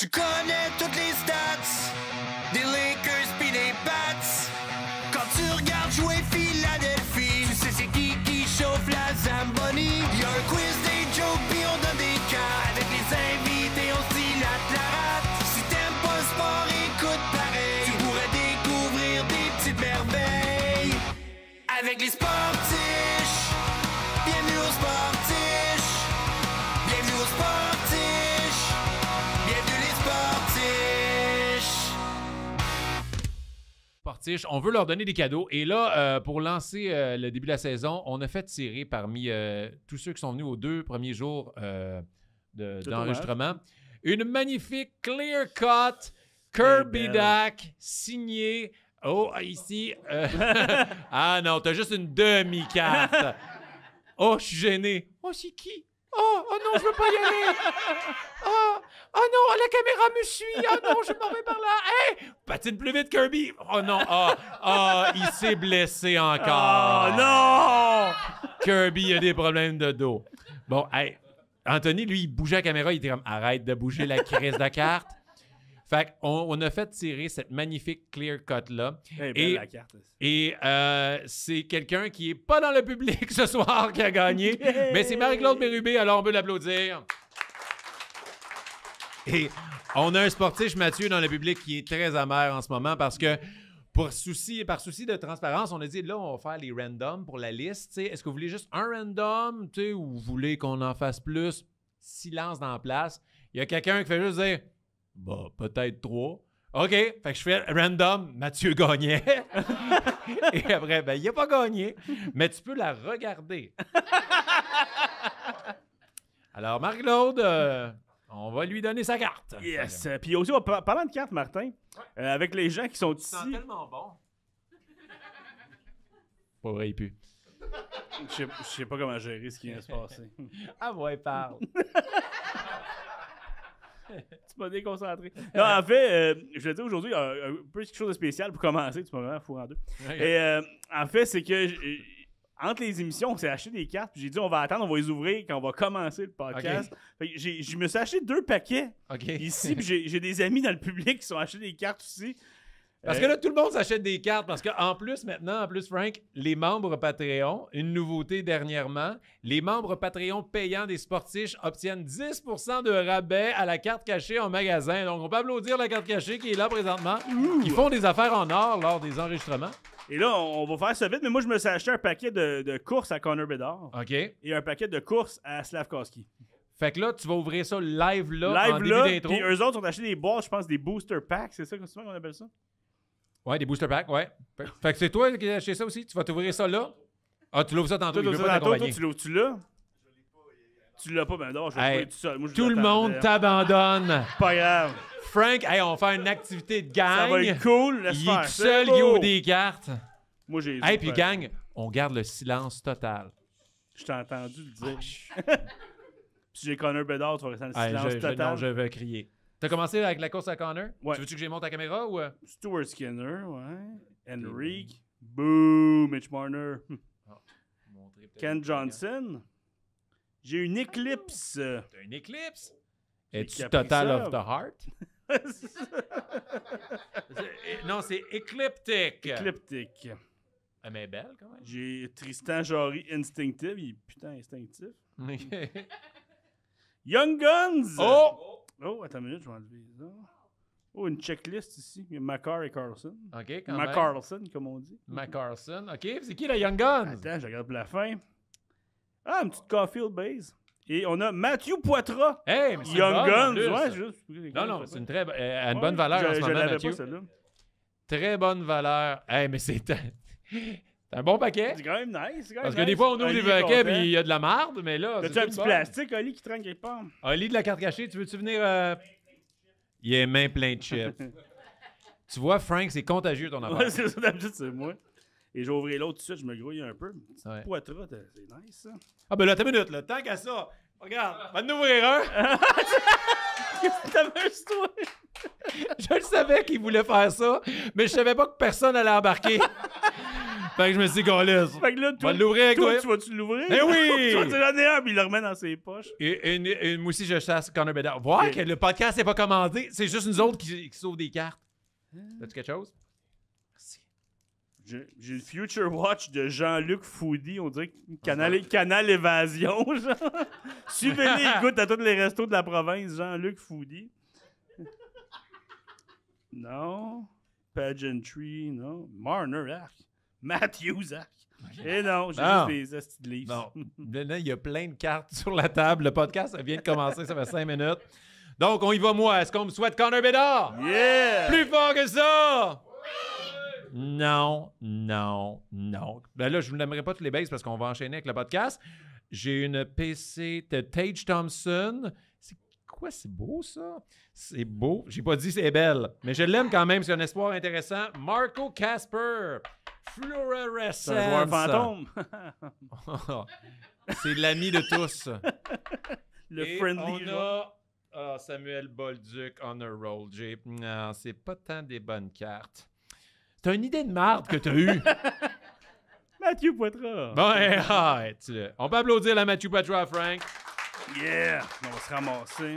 Tu connais toutes les stars. On veut leur donner des cadeaux. Et là, euh, pour lancer euh, le début de la saison, on a fait tirer parmi euh, tous ceux qui sont venus aux deux premiers jours d'enregistrement une magnifique clear cut Kirby eh ben Dak signée. Oh, ah, ici. ah non, t'as juste une demi-carte. Oh, je suis gêné. Oh, c'est qui? Oh, oh non, je veux pas y aller. Oh, oh, non, oh, la caméra me suit. Oh non, je m'en vais par là. patine plus vite, Kirby. Oh non, oh, oh, il s'est blessé encore. Oh non! Kirby a des problèmes de dos. Bon, hey, Anthony, lui, il bougeait la caméra. Il était comme, arrête de bouger la crise de carte. Fait on, a fait tirer cette magnifique clear cut là. et, et euh, c'est quelqu'un qui est pas dans le public ce soir qui a gagné, mais c'est Marie-Claude Bérubé, alors on peut l'applaudir. Et on a un sportif Mathieu dans le public qui est très amer en ce moment parce que pour souci, par souci de transparence, on a dit là, on va faire les randoms pour la liste. Est-ce que vous voulez juste un random ou vous voulez qu'on en fasse plus? Silence dans la place. Il y a quelqu'un qui fait juste dire bah, peut-être trois. OK. Fait que je fais random, Mathieu gagnait. Et après, ben, il n'a pas gagné. Mais tu peux la regarder. Alors, Marc-Claude, euh, on va lui donner sa carte. Yes. Puis aussi, en parlant de carte, Martin, euh, avec les gens qui sont ici. C'est tellement bon. Pas vrai, il pue. Je sais pas comment gérer ce qui vient de se passer. ah ouais, parle tu m'as déconcentré. Non, en fait, euh, je te dire aujourd'hui, un, peu quelque chose de spécial pour commencer. Tu m'as vraiment en deux. Et euh, en fait, c'est que entre les émissions, on s'est acheté des cartes. J'ai dit, on va attendre, on va les ouvrir quand on va commencer le podcast. Je me suis acheté deux paquets ici. j'ai des amis dans le public qui sont achetés des cartes aussi. Parce que là, tout le monde s'achète des cartes parce qu'en plus, maintenant, en plus, Frank, les membres Patreon, une nouveauté dernièrement, les membres Patreon payants des sportifs obtiennent 10 de rabais à la carte cachée en magasin. Donc, on peut applaudir la carte cachée qui est là présentement, Ils font des affaires en or lors des enregistrements. Et là, on va faire ça vite, mais moi, je me suis acheté un paquet de, courses à Connor Bedard. OK. Et un paquet de courses à Slavkowski. Fait que là, tu vas ouvrir ça live là. Live début là. Puis eux autres ont acheté des boîtes, je pense, des booster packs, c'est ça qu'on appelle ça? Ouais, des booster packs, ouais. Fait que c'est toi qui as acheté ça aussi? Tu vas t'ouvrir ça là? Ah, tu l'ouvres ça tantôt, Tu l'ouvres pas tantôt, tu l'ouvres, tu l'as? Tu l'as pas, ben non, je vais hey, tout seul. tout le monde t'abandonne. Pas grave. Frank, on fait une activité de gang. Ça va être cool, laisse Il est tout seul, il des cartes. Moi, j'ai... Hey, puis gang, on garde le silence total. Je t'ai entendu le dire. si j'ai Connor Bedard, tu vas rester dans le silence total. Non, je vais crier. T'as commencé avec la course à Connor? Ouais. Tu veux-tu que monté ta caméra ou. Euh? Stuart Skinner, ouais. Enrique, Boom, Mitch Marner. Ah, hum. Ken Johnson. J'ai une éclipse. T'as une éclipse? Es-tu total of the heart? Eh, non, c'est écliptique. Écliptique. Elle m'est belle quand même. J'ai Tristan Jory instinctive. Il est putain instinctif. Young Guns. Oh! Oh, attends une minute, je vais enlever ça. Oh, une checklist ici. Il y a Macar et Carlson. OK, quand comme on dit. McCarlson. OK, c'est qui la Young Guns? Attends, je regarde pour la fin. Ah, une petite Caulfield Base. Et on a Mathieu Poitras. Hey, mais Young Guns. Ouais, juste... Non, non, c'est une très euh, une bonne valeur en ce moment, Mathieu. Pas, très bonne valeur. Hey, mais c'est... C'est un bon paquet. C'est quand même nice. Parce que des fois, on ouvre des paquets et il y a de la marde, mais là. T'as-tu un petit plastique, Oli, qui traîne quelque part? Oli ah, de la carte cachée, tu veux-tu venir. Euh, il est main plein de chips. tu vois, Frank, c'est contagieux ton appart. c'est ça, d'habitude, c'est moi. Et j'ouvrais l'autre tout de suite, je me grouille un peu. C'est ouais. poitras, c'est nice, ça. Ah, ben là, t'as une minute, là. Tant qu'à ça, regarde, va nous ouvrir un. un story je le savais qu'il voulait faire ça, mais je savais pas que personne allait embarquer. Fait que je me suis dit, Tu Fait que là, l'ouvrir avec toi, tu vas-tu l'ouvrir? Mais ben oui! tu vas un puis il le remet dans ses poches. Et, moi aussi, je chasse Connor Bedard. Voir que le podcast n'est pas commandé, c'est juste nous autres qui, qui sauvent des cartes. Ah. As-tu quelque chose? Merci. J'ai le Future Watch de Jean-Luc Foudy. on dirait canal, ah. canal Évasion, genre. Suivez les goûte à tous les restos de la province, Jean-Luc Foudy. Non. Pageantry, non. Marner Arc. Matthew, Zach. Et eh non, j'ai juste des de livres. Non. il y a plein de cartes sur la table. Le podcast ça vient de commencer, ça fait cinq minutes. Donc, on y va, moi. Est-ce qu'on me souhaite Connor Bédard? Yeah! Plus fort que ça! Non, non, non. Ben là, je ne vous l'aimerais pas tous les bases parce qu'on va enchaîner avec le podcast. J'ai une PC de Tage Thompson quoi c'est beau ça? C'est beau. J'ai pas dit c'est belle, mais je l'aime quand même. C'est un espoir intéressant. Marco Casper, ça C'est un fantôme. c'est l'ami de tous. Le friendly. On ah, Samuel Bolduc on a roll. Non, c'est pas tant des bonnes cartes. t'as une idée de marde que t'as eue. Mathieu Poitras. Bon, on peut applaudir la Mathieu Poitras, Frank. Yeah! On va se ramasser.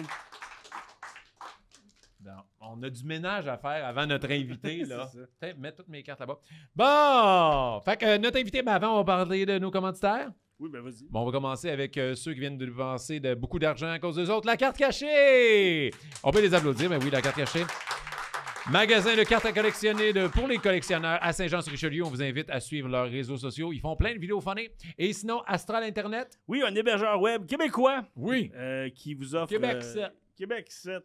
on a du ménage à faire avant notre invité. là. toutes mes cartes là-bas. Bon! Fait que euh, notre invité, ben, avant, on va parler de nos commanditaires. Oui, ben vas-y. Bon, on va commencer avec euh, ceux qui viennent de dépenser de beaucoup d'argent à cause des autres. La carte cachée! On peut les applaudir, mais ben oui, la carte cachée. Magasin de cartes à collectionner de, pour les collectionneurs à Saint-Jean-sur-Richelieu. On vous invite à suivre leurs réseaux sociaux. Ils font plein de vidéos funny Et sinon, Astral Internet. Oui, un hébergeur web québécois. Oui. Euh, qui vous offre. Québec 7. Euh, Québec 7.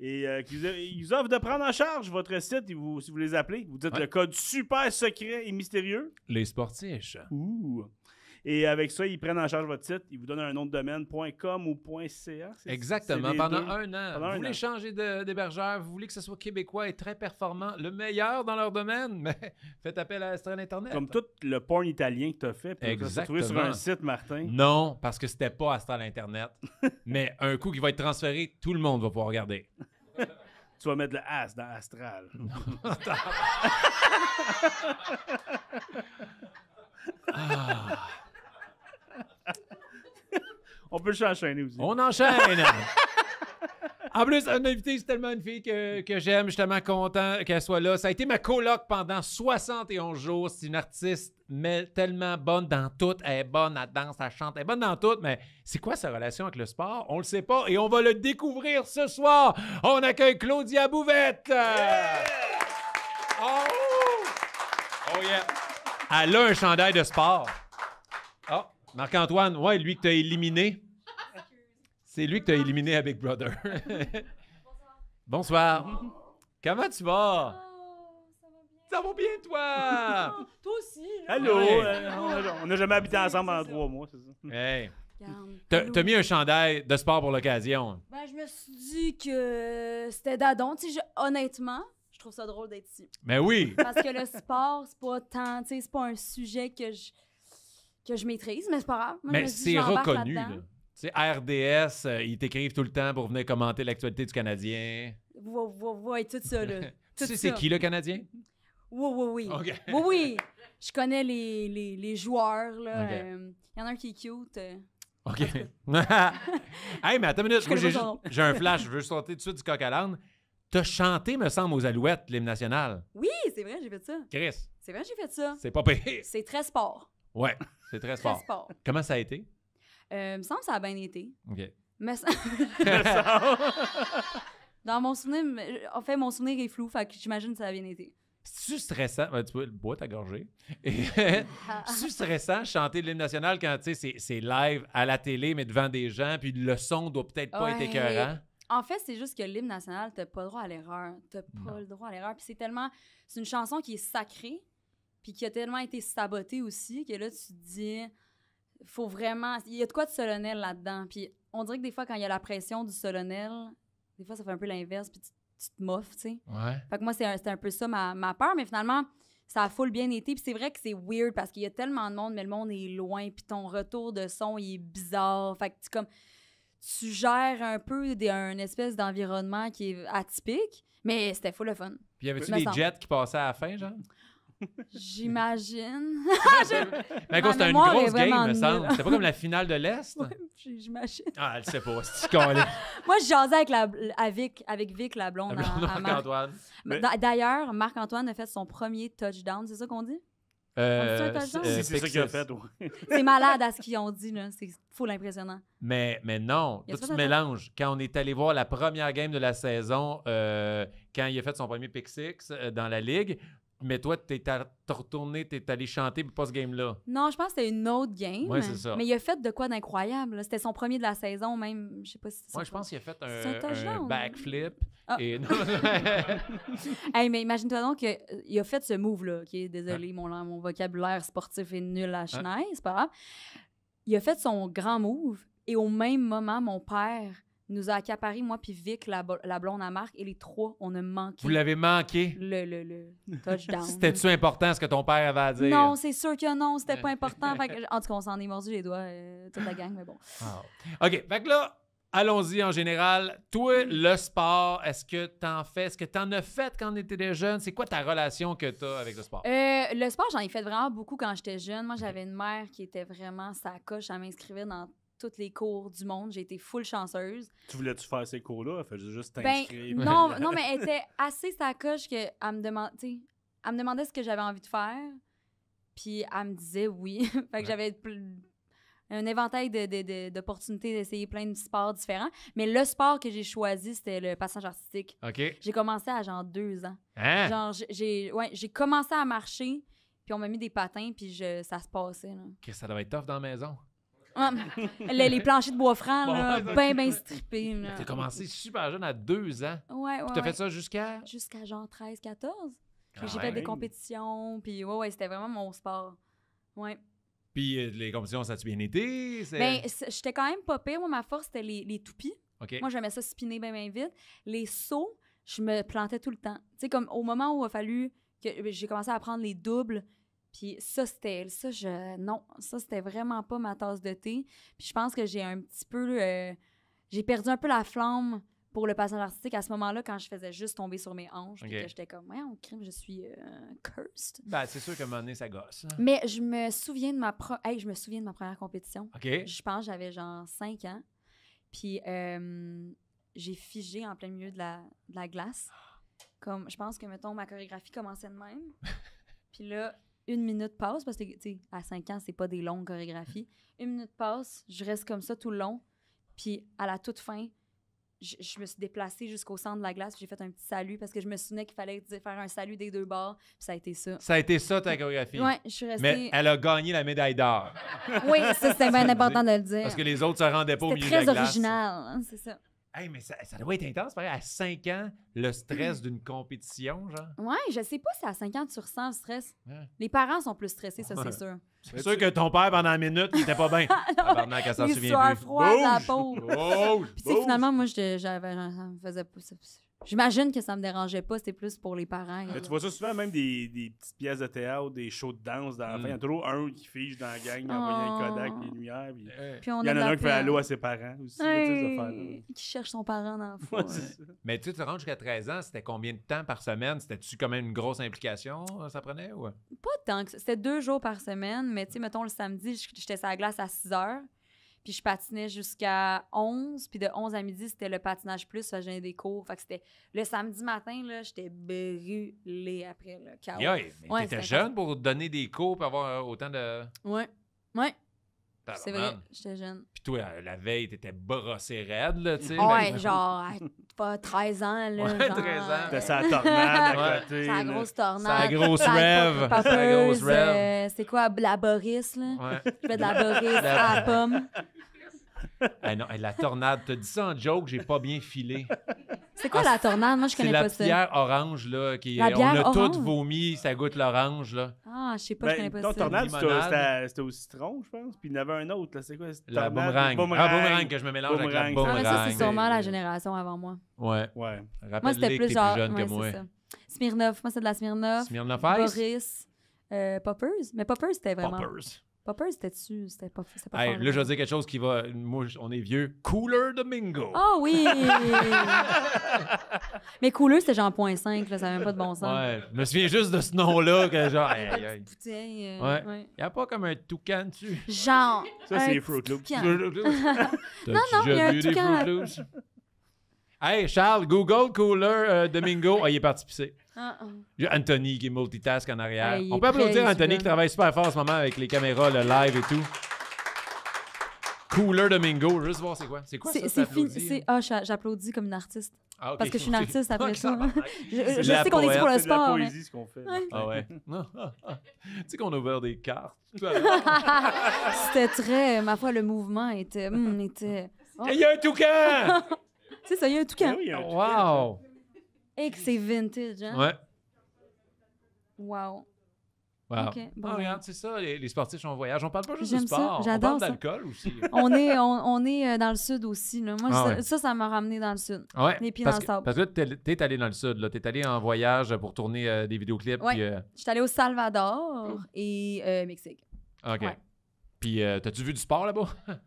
Et euh, qui vous, ils vous offrent de prendre en charge votre site si vous les appelez. Vous dites le code super secret et mystérieux. Les sportifs Ouh. Et avec ça, ils prennent en charge votre site, ils vous donnent un nom de domaine .com ou .ca. Exactement. Pendant un an, vous voulez changer d'hébergeur, vous voulez que ce soit québécois et très performant, le meilleur dans leur domaine, mais faites appel à Astral Internet. Comme tout le porn italien que tu as fait, Exactement. tu trouvé sur un site, Martin. Non, parce que c'était pas Astral Internet. mais un coup qui va être transféré, tout le monde va pouvoir regarder. tu vas mettre le as dans Astral. ah. On peut s'enchaîner aussi. On enchaîne! En plus, un invité, c'est tellement une fille que, j'aime. Justement, content qu'elle soit là. Ça a été ma coloc pendant 71 jours. C'est une artiste tellement bonne dans tout. Elle est bonne, à danse, elle chante. Elle est bonne dans tout, mais c'est quoi sa relation avec le sport? On le sait pas et on va le découvrir ce soir. On accueille Claudia Bouvette! Oh! oh yeah! Elle a un chandail de sport. Marc-Antoine, ouais, lui que tu as éliminé. C'est lui que tu as éliminé Big Brother. Bonsoir. Bonsoir. Comment tu vas? Oh, ça va bien, toi? toi aussi. Hello! Allô? Euh, on n'a jamais habité ensemble pendant trois mois, c'est ça? Hey. T'as mis un chandail de sport pour l'occasion. Ben, je me suis dit que c'était dadon. honnêtement, je trouve ça drôle d'être ici. Mais ben oui! Parce que le sport, c'est pas tant, c'est pas un sujet que je que je maîtrise, mais c'est pas grave. mais c'est reconnu. Là RDS, euh, ils t'écrivent tout le temps pour venir commenter l'actualité du Canadien. Oui, oui, tout ça. Là. tu sais, c'est qui le Canadien? Oui, oui, oui. Oui, oui. Je connais les, les, les joueurs. Euh, il y en a un qui est cute. Euh. OK. hey, mais attends une minute. J'ai un flash. Je veux sortir tout de suite du coq à l'âne. T'as chanté, me semble, aux Alouettes, l'hymne national. Oui, c'est vrai, j'ai fait ça. Chris. C'est vrai, j'ai fait ça. C'est pas payé. C'est très sport. Ouais, c'est très sport. Comment ça a été? Euh, il me semble que ça a bien été. OK. Mais ça... Dans mon souvenir, en fait, mon souvenir est flou, fait que j'imagine que ça a bien été. C'est-tu stressant? Ben, tu peux le ta gorgée. C'est-tu stressant chanter l'hymne national quand c'est live à la télé, mais devant des gens, puis le son doit peut-être pas être écœurant? En fait, c'est juste que l'hymne national, t'as pas le droit à l'erreur. T'as pas le droit à l'erreur. Puis c'est tellement. C'est une chanson qui est sacrée puis qui a tellement été saboté aussi que là, tu te dis, faut vraiment. Il y a de quoi de solennel là-dedans. Puis on dirait que des fois, quand il y a la pression du solennel, des fois, ça fait un peu l'inverse, puis tu, te moffes, tu sais. Ouais. Fait que moi, c'était un, peu ça ma, ma, peur, mais finalement, ça a full bien été. Puis c'est vrai que c'est weird parce qu'il y a tellement de monde, mais le monde est loin, puis ton retour de son, il est bizarre. Fait que tu comme. Tu gères un peu des, un espèce d'environnement qui est atypique, mais c'était full le fun. Puis y avait-tu des jets qui passaient à la fin, genre? J'imagine. Mais quoi, c'était une grosse game, me semble. C'était pas comme la finale de l'Est? Ouais, J'imagine. Ah, elle sait pas. C'est Moi, je jasais avec, la, avec, avec Vic, la blonde. Marc-Antoine. D'ailleurs, Marc-Antoine a fait son premier touchdown. C'est ça qu'on dit? Euh, euh c'est ça qu'il a fait, ouais. C'est malade à ce qu'ils ont dit, là. C'est fou l'impressionnant. Mais, mais non, tout se mélange. Quand on est allé voir la première game de la saison, euh, quand il a fait son premier pick six euh, dans la ligue, mais toi, t'es retourné, t'es allé chanter, mais pas ce game-là. Non, je pense que c'était une autre game. c'est ça. Mais il a fait de quoi d'incroyable. C'était son premier de la saison, même. Je sais pas si c'est. Moi, je pense qu'il a fait un, backflip. Ah. mais imagine-toi donc qu'il euh, a fait ce move-là, qui désolé, mon, mon vocabulaire sportif est nul à chenille, c'est pas grave. Il a fait son grand move, et au même moment, mon père nous a accaparé, moi puis Vic, la, la, blonde à Marc, et les trois, on a manqué. Vous l'avez manqué? Le, le, le touchdown. C'était-tu important ce que ton père avait à dire? Non, c'est sûr que non, c'était pas important. en tout cas, on s'en est mordu les doigts, euh, toute la gang, mais bon. Ah. OK, fait là, allons-y en général. Toi, le sport, est-ce que t'en fais? Est-ce que t'en as fait quand t'étais étais jeune? C'est quoi ta relation que t'as avec le sport? Euh, le sport, j'en ai fait vraiment beaucoup quand j'étais jeune. Moi, j'avais une mère qui était vraiment sa coche. Elle m'inscrivait dans toutes les cours du monde. J'ai été full chanceuse. Tu voulais-tu faire ces cours-là? juste ben, non, non, mais elle était assez sacoche qu'elle me demandait, elle me demandait ce que j'avais envie de faire. Puis elle me disait oui. fait que j'avais un éventail d'opportunités de, d'essayer plein de sports différents. Mais le sport que j'ai choisi, c'était le passage artistique. J'ai commencé à genre deux ans. Hein? Genre, j'ai commencé à marcher, puis on m'a mis des patins, puis je, ça se passait. Là. ça doit être tough dans la maison les, les planchers de bois franc, là, bon, ben, stripé strippés. T'as commencé super jeune, à deux ans. Ouais, ouais. t'as fait ça jusqu'à? Jusqu'à genre 13, 14. J'ai fait des compétitions, puis ouais, ouais, c'était vraiment mon sport. Ouais. Puis euh, les compétitions, ça a-tu bien été? Ben, j'étais quand même pas pire. Moi, ma force, c'était les, les, toupies. Moi, j'aimais ça spinner bien, bien vite. Les sauts, je me plantais tout le temps. Tu sais, comme au moment où il a fallu que ben, j'ai commencé à prendre les doubles, puis ça, c'était. Ça, je. Non, ça, c'était vraiment pas ma tasse de thé. Puis je pense que j'ai un petit peu. Euh, j'ai perdu un peu la flamme pour le passage artistique à ce moment-là quand je faisais juste tomber sur mes hanches. Puis que j'étais comme, ouais, crime, je suis euh, cursed. Ben, c'est sûr que mon moment ça gosse. Hein. Mais je me souviens de ma pro... je me souviens de ma première compétition. Je pense que j'avais genre 5 ans. Puis j'ai figé en plein milieu de la, de la glace. Comme, je pense que, mettons, ma chorégraphie commençait de même. puis là, une minute passe, parce que à 5 ans, c'est pas des longues chorégraphies. Une minute passe, je reste comme ça tout le long. Puis à la toute fin, je, me suis déplacée jusqu'au centre de la glace. J'ai fait un petit salut parce que je me souvenais qu'il fallait faire un salut des deux bords. Puis ça a été ça. Ça a été ça ta chorégraphie. Oui, je suis restée. Mais elle a gagné la médaille d'or. oui, c'est bien important de le dire. Parce que les autres se rendaient pas au milieu de la glace. C'est très original, hein, c'est ça mais ça, doit être intense, pareil, à 5 ans, le stress mmh. d'une compétition, genre. Ouais, je sais pas si à 5 ans, tu ressens le stress. Les parents sont plus stressés, ça, c'est sûr. C'est sûr que ton père, pendant la minute, il était pas bien. Pendant ah, qu'elle s'en souvient plus. froid, la peau. Puis, finalement, moi, j'avais, faisais J'imagine que ça me dérangeait pas, c'était plus pour les parents. tu vois ça souvent, même des, des petites pièces de théâtre, des shows de danse. Dans il y a mm. toujours un qui fiche dans la gang, oh. en voyant Kodak, les lumières. Puis, il y en a un qui fait allô à ses parents aussi, Qui cherche son parent dans la Mais tu te rends jusqu'à 13 ans, c'était combien de temps par semaine? C'était-tu quand même une grosse implication, euh, ça prenait? Ou... Pas tant que C'était deux jours par semaine, mais tu sais, mettons le samedi, j'étais à la glace à 6 heures. Puis je patinais jusqu'à 11. Puis de 11 à midi, c'était le patinage plus. Ça j'avais des cours. Fait que c'était le samedi matin, là, j'étais brûlée après le chaos. Yeah, mais t'étais jeune pour donner des cours pour avoir autant de. Ouais. Ouais. C'est vrai, j'étais jeune. Puis toi, euh, la veille, t'étais brossé raide, là, tu sais. Ouais, ben, genre, pas 13 ans. Là, 13 euh, tornade à côté. grosse tornade. Sa grosse rêve. Euh, c'est quoi, la Boris, là? Je fais de la Boris à la pomme. Eh non, eh, la tornade, t'as dit ça en joke, j'ai pas bien filé. C'est quoi ah, la tornade? Moi, je connais pas ça. C'est la bière orange, là. Qui, la on a tout vomi, ça goûte l'orange, là. Ah, je sais pas, je ben, connais pas ça. tornade, c'était au citron, je pense. Puis il y en avait un autre, là. C'est quoi? La boomerang. boomerang. Ah, boomerang, que je me mélange avec la boomerang. Ah, ça, c'est sûrement la génération avant moi. Ouais. Ouais. moi, c'était plus, jeune que moi. Smirnoff. Moi, c'est de la Smirnoff. Smirnoff Boris. Euh, Poppers. Mais Poppers, c'était vraiment. Popper, c'était dessus, c'était pas, pas là, je vais dire quelque chose qui va. Moi, on est vieux. Cooler Domingo. Oh oui! Mais Cooler, c'était genre 0.5, ça n'a même pas de bon sens. ouais, je me souviens juste de ce nom-là. Que genre, euh, Ouais. Il n'y a pas comme un toucan dessus. Genre. Ça, c'est Fruit Loops. non, non, il y a un toucan. Hey, Charles, Google Cooler euh, Domingo. Ah, il est parti pisser. Ah, ah. Anthony qui est multitask en arrière. On peut applaudir Anthony qui travaille super fort en ce moment avec les caméras, le live et tout. Cooler Domingo, juste voir c'est quoi. C'est quoi ça? C'est fini. Hein? Ah, j'applaudis comme une artiste. Ah, Parce que je suis une artiste après tout. ça. je, sais qu'on est ici pour le sport. C'est la poésie ce qu'on fait. Ah ouais. tu sais qu'on a ouvert des cartes. C'était très. Ma foi, le mouvement était. Hmm, était... Il y a un toucan! C'est ça, il y a un tout cas. Wow! Et que c'est vintage, hein? Ouais. Wow. Wow. bon. Ah, ben. c'est ça, les, sportifs sont en voyage. On parle pas juste du sport, ça, on parle d'alcool aussi. on, est, on, est euh, dans le sud aussi. Là. Moi, ah ça, ça m'a ramené dans le sud. Oui. ouais. Les pieds parce dans que, le sable. Parce que t'es, es allé dans le sud. Tu es allé en voyage pour tourner euh, des vidéoclips. Ouais. Euh, Je suis allé au Salvador et au Mexique. OK. Puis, t'as-tu vu du sport là-bas?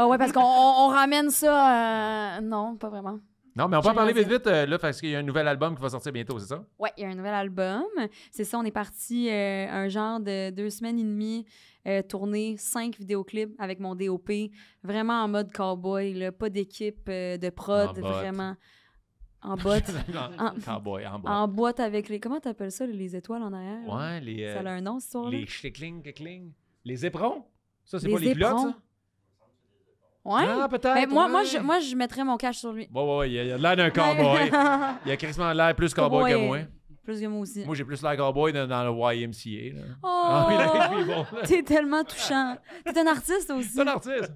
Ah ouais, parce qu'on ramène ça. Euh, non, pas vraiment. Non, mais on peut en parler vite, vite, euh, là, parce qu'il y a un nouvel album qui va sortir bientôt, c'est ça? Oui, il y a un nouvel album. C'est ça, on est parti euh, un genre de deux semaines et demie euh, tourner cinq vidéoclips avec mon DOP, vraiment en mode cowboy, là, pas d'équipe de prod, vraiment en botte. En- Cowboy, en boîte en boîte avec les. Comment t'appelles ça, les étoiles en arrière? Ouais, les, Ça a un nom, cette histoire-là? les les éperons. Ça, c'est pas les ah, peut-être. Ben, moi, moi, je, moi, je mettrais mon cash sur lui. Ouais, ouais, Il a, l'air d'un cowboy. il a quasiment l'air plus cowboy que moi. Plus que moi aussi. Moi, j'ai plus l'air cowboy dans, le YMCA. Oh! Ah, T'es tellement touchant. T'es un artiste aussi. T'es un artiste.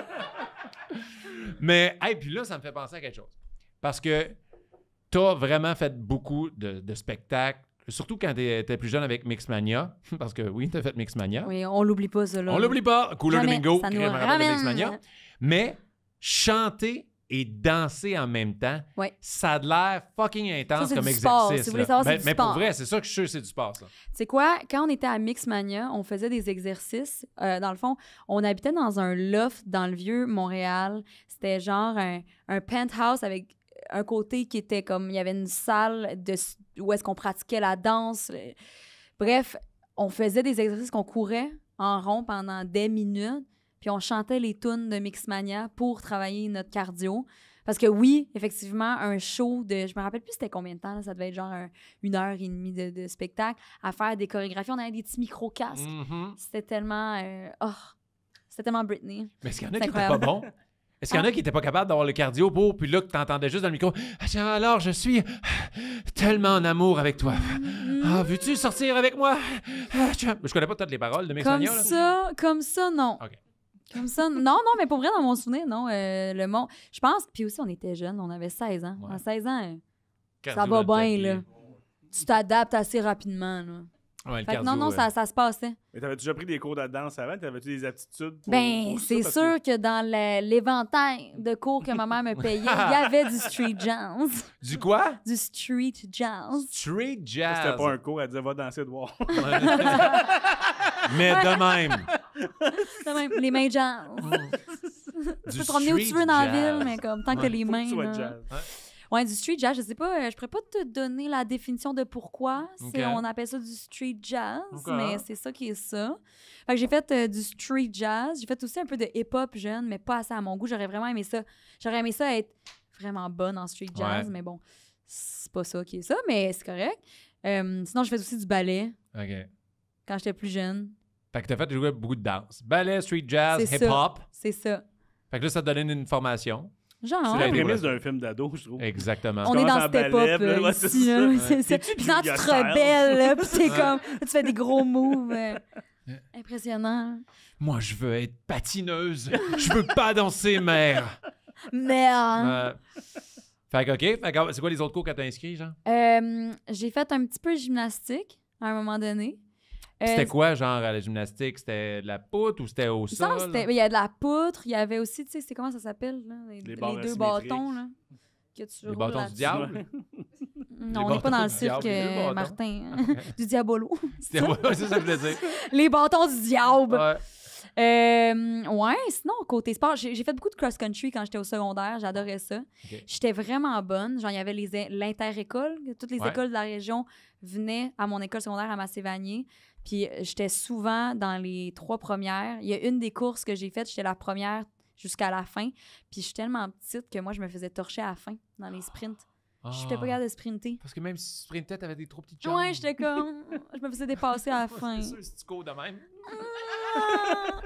Mais, hey, puis là, ça me fait penser à quelque chose. Parce que t'as vraiment fait beaucoup de spectacles, Surtout quand tu étais plus jeune avec Mixmania, parce que oui, tu as fait Mixmania. Oui, on l'oublie pas, cela. On l'oublie pas. Couleur Domingo. Mingo, Mania. Mixmania. Mais chanter et danser en même temps, ça a l'air fucking intense comme exercice. Ben, mais, pour vrai, c'est ça que je suis c'est du sport. Tu sais quoi? Quand on était à Mixmania, on faisait des exercices. Euh, dans le fond, on habitait dans un loft dans le vieux Montréal. C'était genre un penthouse avec un côté qui était comme, il y avait une salle de, où est-ce qu'on pratiquait la danse. Bref, on faisait des exercices qu'on courait en rond pendant des minutes, puis on chantait les tunes de Mixmania pour travailler notre cardio. Parce que oui, effectivement, un show de, je me rappelle plus c'était combien de temps, ça devait être genre une heure et demie de, spectacle, à faire des chorégraphies, on avait des petits micro-casques. Mm-hmm. C'était tellement... Euh, oh, c'était tellement Britney. Mais ce qu'il y en a qui n'étaient pas bons? Est-ce qu'il y en a ah. qui n'étaient pas capables d'avoir le cardio beau, puis là, que t'entendais juste dans le micro ah, Alors, je suis tellement en amour avec toi. Mm-hmm. Ah, veux-tu sortir avec moi ah, Je connais pas toutes les paroles de mes Comme là. ça, comme ça, non. Comme ça, non, non, mais pour vrai, dans mon souvenir, non. Euh, le monde. Je pense, puis aussi, on était jeunes, on avait 16 ans. À 16 ans, euh, ça va bien, là. Tu t'adaptes assez rapidement, là non, non, ça, se passait. Hein. Mais t'avais déjà pris des cours de danse avant? T'avais-tu des aptitudes? Pour, ben, c'est sûr que, dans l'éventail de cours que ma mère me payait, il y avait du street jazz. Du quoi? Du street jazz. Street jazz. C'était pas un cours, elle disait va danser dehors. Mais de même. de même, les mains jazz. Mm. tu peux te promener où tu veux dans la ville, mais comme tant que les mains du street jazz, je sais pas, euh, je pourrais pas te donner la définition de pourquoi. On appelle ça du street jazz, mais c'est ça qui est ça. j'ai fait euh, du street jazz. J'ai fait aussi un peu de hip-hop jeune, mais pas assez à mon goût. J'aurais vraiment aimé ça. J'aurais aimé ça être vraiment bonne en street jazz, mais bon, c'est pas ça qui est ça, mais c'est correct. Euh, sinon, je fais aussi du ballet. Quand j'étais plus jeune. Fait que t'as fait jouer beaucoup de danse. Ballet, street jazz, hip-hop. C'est ça. Fait que là, ça te donnait une formation. Genre. C'est hein? la prémisse d'un film d'ado, je trouve. Exactement. On est dans cette époque-là, C'est ça. Puis tu te rebelles, puis c'est comme, tu fais des gros moves. Euh, Impressionnant. Moi, je veux être patineuse. je veux pas danser, mère. Merde. Fait que, OK. c'est quoi les autres cours que t'as inscrits, Jean? Euh, j'ai fait un petit peu de gymnastique à un moment donné. Euh, c'était quoi, genre, à la gymnastique? C'était de la poutre ou c'était au sol? il y a de la poutre. Il y avait aussi, tu sais, c'est comment ça s'appelle? Les, deux euh, bâtons. les bâtons du diable? Non, on n'est pas dans le cirque, Martin. du diabolo. c'est ça, dire. Les bâtons du diable. Ouais. Euh, sinon, côté sport, j'ai fait beaucoup de cross-country quand j'étais au secondaire. J'adorais ça. J'étais vraiment bonne. Genre, il y avait l'inter-école. Toutes les écoles de la région venaient à mon école secondaire à Massévanier. Puis euh, j'étais souvent dans les trois premières. Il y a une des courses que j'ai faites, j'étais la première jusqu'à la fin. Puis je suis tellement petite que moi, je me faisais torcher à la fin dans les sprints. je n'étais pas ah. capable de sprinter. Parce que même si tu sprintais, avais des trop petites jambes. Ouais, j'étais comme. je me faisais dépasser à la fin. C'est même. Ah!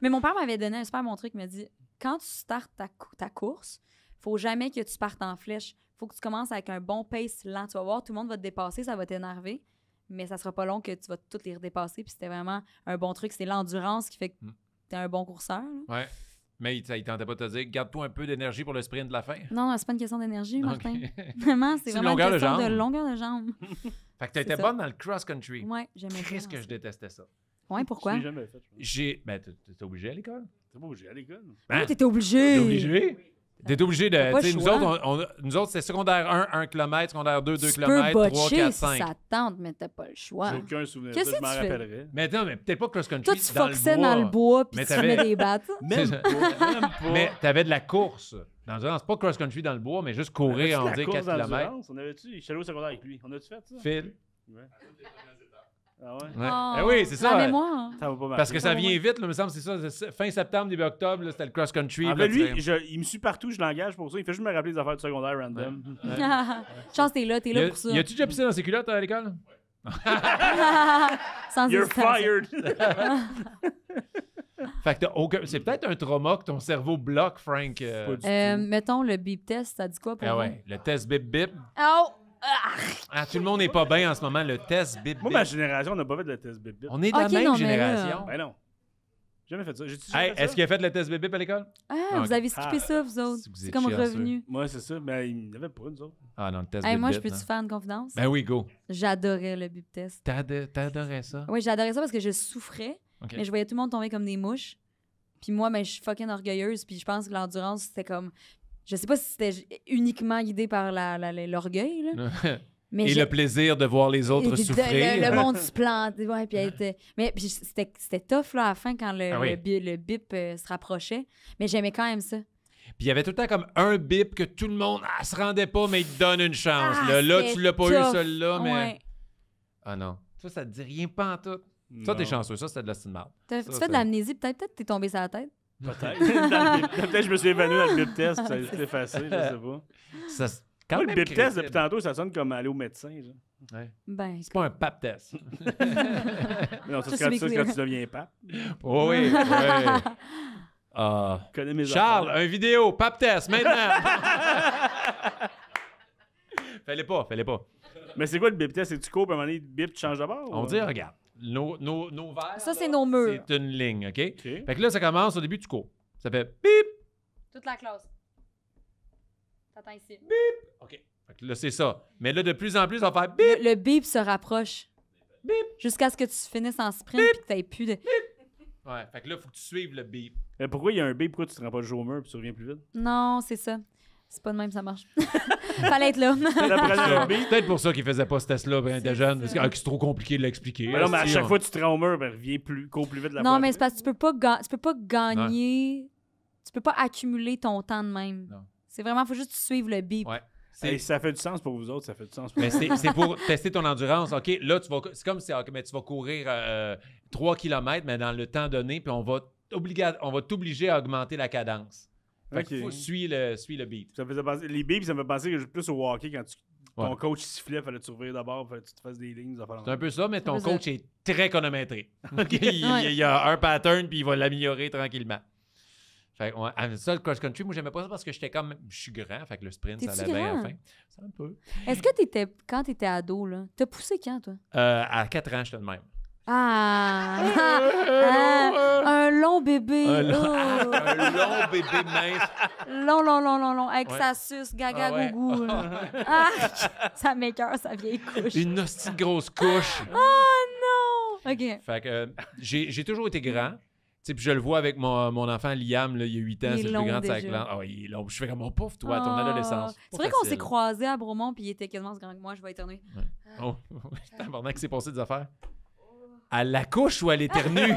Mais mon père m'avait donné un super bon truc. Il m'a dit quand tu startes ta, ta course, faut jamais que tu partes en flèche. faut que tu commences avec un bon pace lent. Tu vas voir, tout le monde va te dépasser, ça va t'énerver mais ça sera pas long que tu vas toutes les redépasser. Puis c'était vraiment un bon truc. C'est l'endurance qui fait que hmm. tu es un bon coureur. Ouais. Mais il, il tentait pas de te dire, garde-toi un peu d'énergie pour le sprint de la fin. Non, c'est pas une question d'énergie, Martin. vraiment, c'est vraiment une, question de, longueur de jambe. fait que tu étais bonne dans le cross-country. ouais j'aimais Qu'est-ce que je détestais ça. Oui, pourquoi? J'ai jamais fait. J'ai. Ben, t'es obligé à l'école. T'es pas obligé à l'école. Ben, t'étais obligé. T'es obligé? T'es obligé de. Pas nous autres, nous autres, c'est secondaire 1, 1 km, secondaire 2, 2 km, 3, 4, 5. Ça tente, mais t'as pas le choix. J'ai aucun souvenir. Qu'est-ce que je m'en rappellerais. Mais non, mais peut-être pas cross-country. Toi, tu te foxais dans le bois, puis tu mets des battes. Même pas. Mais t'avais de la course. Dans le c'est pas cross-country dans le bois, mais juste courir en 10 4 km. On avait-tu les chalouts secondaire avec lui? On a-tu fait ça? Phil. Ouais. Ah ouais? Ah, eh oui, c'est ça. Ça va pas Parce que ça vient vite, il me semble, c'est ça. Fin septembre, début octobre, c'était le cross-country. Ah, lui, il me suit partout, je l'engage pour ça. Il fait juste me rappeler des affaires de secondaire random. Chance, t'es là, t'es là pour ça. Y a-tu déjà pissé dans ses culottes euh, à l'école? Sans You're fired! fait que aucun... C'est peut-être un trauma que ton cerveau bloque, Frank. Euh... euh mettons le bip test, ça dit quoi pour ah, ouais, le test bip bip. Oh! Ah, tout le monde n'est pas bien en ce moment. Le test bip, bip. Moi, ma génération, on n'a pas fait le test bip, bip. On est de la même mais génération. Ben non. Jamais fait ça. est-ce que qu'il a fait le test bip, bip à l'école? Ah, ah vous avez skippé ah, ça, vous autres. C'est comme revenu. Moi, c'est ça. Mais ben, il n'y avait pas, nous autres. Ah non, le test Hey, bip, moi, je peux-tu faire une confidence? Ben oui, go. J'adorais le bip test. T'adorais ça? Oui, j'adorais ça parce que je souffrais, mais je voyais tout le monde tomber comme des mouches. Puis moi, ben, je suis fucking orgueilleuse. Puis je pense que l'endurance, c'était comme je sais pas si c'était uniquement guidé par l'orgueil, la, et le plaisir de voir les autres souffrir. Le, monde se plante. Ouais, puis Mais c'était tough là, à la fin quand le, ah bip euh, se rapprochait. Mais j'aimais quand même ça. Puis il y avait tout le temps comme un bip que tout le monde ah, se rendait pas, mais il te donne une chance. Ah, là. là, tu l'as pas eu, celui-là, mais. Ah non. Ça, ça te dit rien pas en tout. Ça, t'es chanceux. Ça, c'était de la Tu fais de l'amnésie, peut-être. Peut-être t'es tombé sur la tête. Peut-être. Peut-être je me suis évanoui dans le bip test, ça a été effacé, je sais pas. quand le bip test, depuis tantôt, ça sonne comme aller au médecin. Genre. Ouais. Ben, c'est pas un pap test. non, ça, c'est quand, ça, quand tu deviens pape. oui, oui. Charles, un vidéo, pap test, maintenant! fallait pas, fallait pas. Mais c'est quoi le bip test? C'est que tu coupes à un moment donné, bip, tu changes de On dit, regarde, nos, verres. Ça, c'est nos murs. C'est une ligne, OK? Fait que là, ça commence au début, tu cours. Ça fait bip, Toute la classe. T'attends ici. bip. OK. Fait que là, c'est ça. Mais là, de plus en plus, on va faire bip, Le, bip se rapproche bip. jusqu'à ce que tu finisses en sprint et que t'aies plus de. Ouais, fait que là, faut que tu suives le bip. pourquoi il y a un bip Pourquoi tu te rends pas le jour au mur et tu reviens plus vite? Non, c'est ça. C'est pas de même, ça marche. Fallait être là. peut-être pour ça qu'il faisait pas ce test-là quand ben, il jeune. Parce ah, que c'est trop compliqué de l'expliquer. Mais mais à chaque fois que tu te rends au mur, ben, reviens plus, cours plus vite Non, mais c'est parce que tu peux pas, tu peux pas gagner. tu Tu peux pas accumuler ton temps de même. C'est vraiment, faut juste suivre le bip. Ouais. Et ça fait du sens pour vous autres, ça fait du sens pour Mais c'est pour tester ton endurance. OK, là, tu vas. C'est comme si mais tu vas courir euh, trois 3 km, mais dans le temps donné, puis on va t'obliger à augmenter la cadence. Fait faut, suivre le, suis le beat. Ça faisait les beats, ça me fait penser que je plus au hockey quand ton coach sifflait, fallait tu ouvrir d'abord, fallait que tu te fasses des lignes. C'est un peu ça, mais ton coach est très chronométré. il, y a un pattern, puis il va l'améliorer tranquillement. Fait ah, ça, le cross-country, moi, j'aimais pas ça parce que j'étais comme. Je suis grand, fait que le sprint, ça allait bien à la fin. Est-ce que étais, quand t'étais ado, là, t'as poussé quand, toi? Euh, à 4 ans, j'étais le même. Ah. Euh, euh, euh, un long bébé. Un long, un long bébé mince. Long, long, long, long, long, avec sa suce, gaga, ah, gougou. ah, ça sa vieille couche. Une hostie grosse couche. oh non! OK. Fait que j'ai toujours été grand. puis je le vois avec mon, mon enfant Liam, là, il y a 8 ans, c'est le plus grand de sa ah, il est long. Je fais comme, un oh, pouf toi, à ton ah! adolescence. C'est vrai qu'on s'est croisés à Bromont, puis il était quasiment ce grand que moi, je vais éternuer. Ouais. Oh, que c'est passé des affaires. Elle couche ou elle éternue?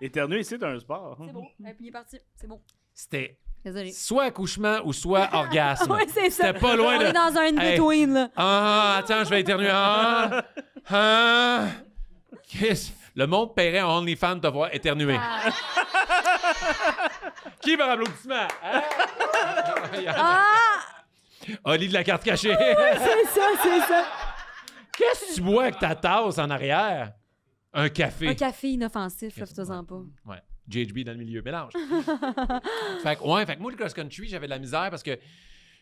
ici c'est un sport. C'est bon. Et puis il est parti. C'est bon. C'était Désolé. soit accouchement ou soit orgasme. oui, c'est ça. C'était pas loin On est dans un between là. Ah, attends, je vais éternuer. Ah, ah. Qu'est-ce- Le monde paierait en OnlyFans de te voir éternuer. Ah. Qui va applaudissement? Hein? Ah! ah! de la carte cachée. C'est ça, c'est ça. Qu'est-ce que tu bois avec ta tasse en arrière? Un café. Un café inoffensif, là, fais-toi-en pas. Ouais. JHB dans le milieu, mélange. fait que, ouais, fait que moi, le cross-country, j'avais de la misère parce que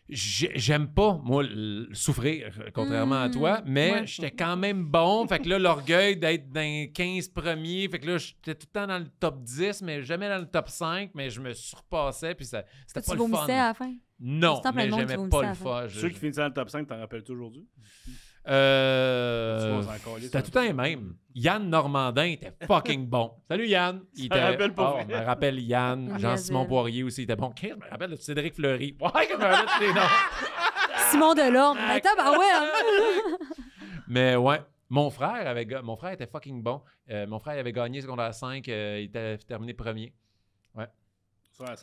j'aime pas, moi, souffrir, euh, contrairement à mmh. toi, mais j'étais quand même bon. Fait que là, l'orgueil d'être dans les 15 premiers, fait que là, j'étais tout le temps dans le top 10, mais jamais dans le top 5, mais je me surpassais, puis ça, c'était pas tu le fun. à la fin? Non, mais j'aimais pas le fun. Ceux qui finissaient dans le top 5, t'en rappelles-tu aujourd'hui? Euh, C'était tout un même. Yann Normandin était fucking bon. Salut Yann. Il était, rappelle pas oh, me rappelle Yann. Jean-Simon Poirier aussi il était bon. je me rappelle Cédric Fleury. Ouais, Simon Delorme. Ben, ouais. Mais ouais, mon frère avait mon frère était fucking bon. Euh, mon frère avait gagné secondaire 5, euh, il était terminé premier. Ouais.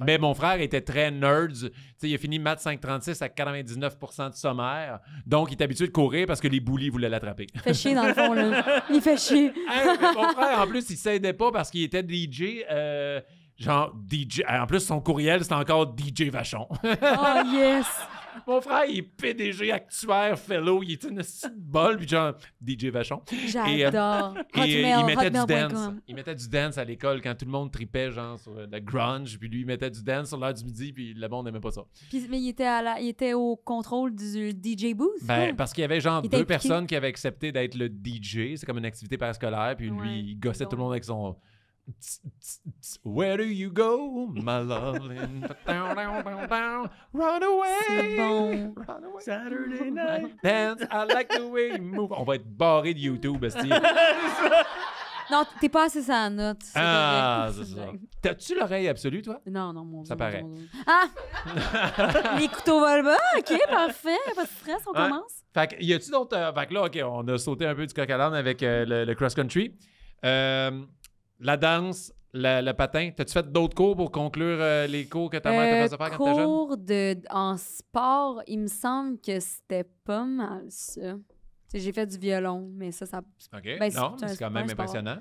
Mais ben, mon frère était très nerd. il a fini maths 536 à 99 de sommaire. Donc, il est habitué de courir parce que les boulis voulaient l'attraper. Il fait chier, dans le fond, là. Il fait chier. mon frère, en plus, il s'aidait pas parce qu'il était DJ. Euh, genre DJ. Euh, en plus, son courriel, c'est encore DJ Vachon. oh yes! Mon frère, il est PDG, actuaire, fellow, il est une bol, puis genre DJ Vachon. Euh, J'adore. Euh, il mettait du dance. Il mettait du dance à l'école quand tout le monde tripait, genre sur la grunge, puis lui, il mettait du dance sur l'heure du midi, puis le monde n'aimait pas ça. Puis, mais il était, il était au contrôle du DJ Booth. Ben, parce qu'il y avait genre deux personnes qui avaient accepté d'être le DJ. C'est comme une activité parascolaire, puis lui, il gossait tout le monde avec son Where do you go, my loving? Run away! Run away! Saturday night! Dance, I like the way you move. On va être barré de YouTube, Steve. non, t'es pas assez ça note. Ah, c'est ça. T'as-tu l'oreille absolue, toi? Non, non, mon dieu. Ça paraît. Ah! Les couteaux volent bas. Ah, OK, parfait. Pas de stress, on commence. Fait que, y a-tu d'autres. Euh, fait que là, OK, on a sauté un peu du coq à avec euh, le cross-country. Euh la danse, le, patin. T'as-tu fait d'autres cours pour conclure euh, les cours que ta mère te euh, faisait faire quand t'étais jeune? cours de, en sport, il me semble que c'était pas mal ça. J'ai fait du violon, mais ça, ça. OK. Ben, non, c'est quand même impressionnant.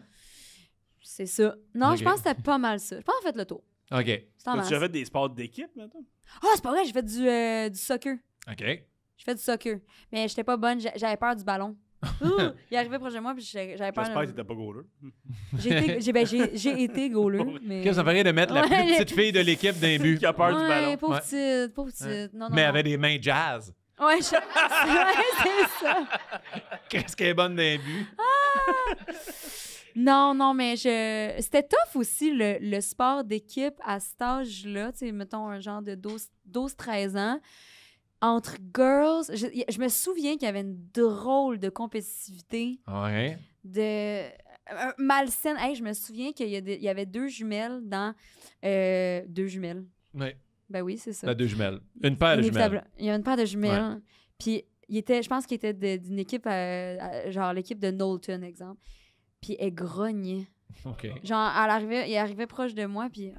C'est ça. Non, je pense que c'était pas mal ça. Je pense que j'ai fait le tour. OK. As-tu fait des sports d'équipe, maintenant? Ah, c'est pas vrai, j'ai fait du, euh, du soccer. OK. J'ai fait du soccer. Mais j'étais pas bonne, j'avais peur du ballon. Ouh, il arrivait arrivé de moi, puis j'avais peur. J'espère que t'étais pas gauleux. J'ai été ben, gauleux. Mais... Qu'est-ce que ça ferait de mettre la plus petite fille de l'équipe d'un but? Qui a peur du ballon. pauvre petite. mais elle avait des mains jazz. Ouais, c'est ça. Qu'est-ce qu'elle est bonne d'un but? Ah! Non, non, mais je... c'était tough aussi le, sport d'équipe à cet âge-là, Tu sais, mettons un genre de 12-13 ans entre girls, je, me souviens qu'il y avait une drôle de compétitivité. De euh, malsaine. je me souviens qu'il y, avait deux jumelles dans euh, deux jumelles. Oui. Ben oui, c'est ça. Ben, deux jumelles. Une paire de jumelles. Il y a une paire de jumelles. Puis il était, je pense qu'il était d'une équipe, euh, genre l'équipe de Knowlton, exemple. Puis elle grognait. Okay. Genre, elle arrivait il arrivait proche de moi, puis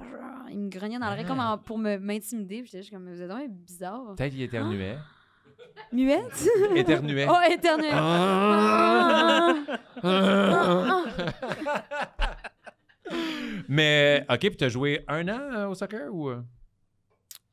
il me grognait dans le ah. comme pour me, m'intimider. Puis j'étais comme, vous êtes bizarre. Peut-être qu'il éternuait. Muette? Éternuait. Oh, éternuait. Ah. Ah. Ah. Mais, OK, puis t'as joué un an euh, au soccer ou...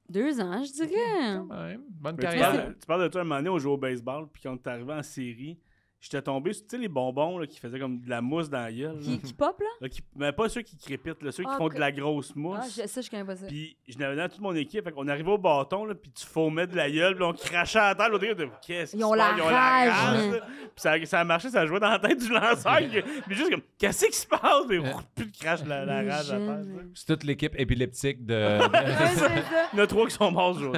Deux ans, je dirais. Quand Bonne carrière. Tu parles, tu parles de toi, à un moment donné, on jouait au baseball, puis quand t'es arrivé en série, j'étais tombé sur les bonbons là, qui faisaient comme de la mousse dans la gueule. Qui, qui pop, là? Euh, mais pas ceux qui crépitent, ceux qui ah, font de la grosse mousse. Ah, ça, je connais pas ça. Puis je n'avais dans toute mon équipe. Fait qu'on arrivait au bâton, là, puis tu fomais de la gueule, puis on crachait à terre. L'autre était qu'est-ce ont, la Ils ont la rage. Puis ça, a marché, ça jouait dans la tête du lanceur. mais juste comme, qu'est-ce qui se passe? Mais plus de crache la, la rage à terre. C'est toute l'équipe épileptique de. Il y en a trois qui sont morts ce jour.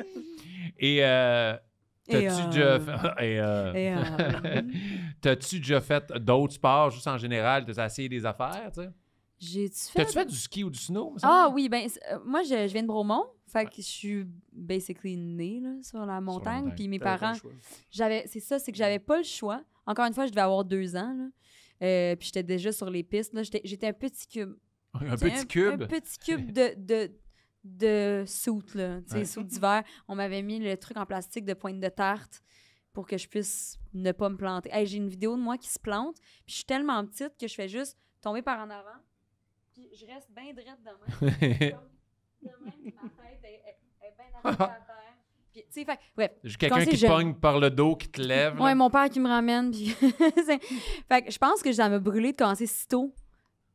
Et. Euh... T'as-tu euh, déjà fait. Euh, euh, mm-hmm. déjà fait d'autres sports, juste en général, de essayé des affaires, tu sais? tu T'as-tu fait du ski ou du snow? Ah oui, ben, moi, je, viens de Bromont. Fait que je suis basically née sur la montagne. Puis mes parents. j'avais C'est ça, c'est que j'avais mm. pas le choix. Encore une fois, je devais avoir deux ans. Là. puis j'étais déjà sur les pistes. J'étais un petit cube. Un petit cube? Un petit cube de de soute là, tu sais, d'hiver. On m'avait mis le truc en plastique de pointe de tarte pour que je puisse ne pas me planter. Hey, j'ai une vidéo de moi qui se plante, puis je suis tellement petite que je fais juste tomber par en avant, puis je reste bien droite dans ma tête est, terre. Puis, tu sais, fait, quelqu'un qui je... pogne par le dos, qui te lève. Ouais, mon père qui me ramène. Puis fait que je pense que ça m'a brûlé de commencer si tôt.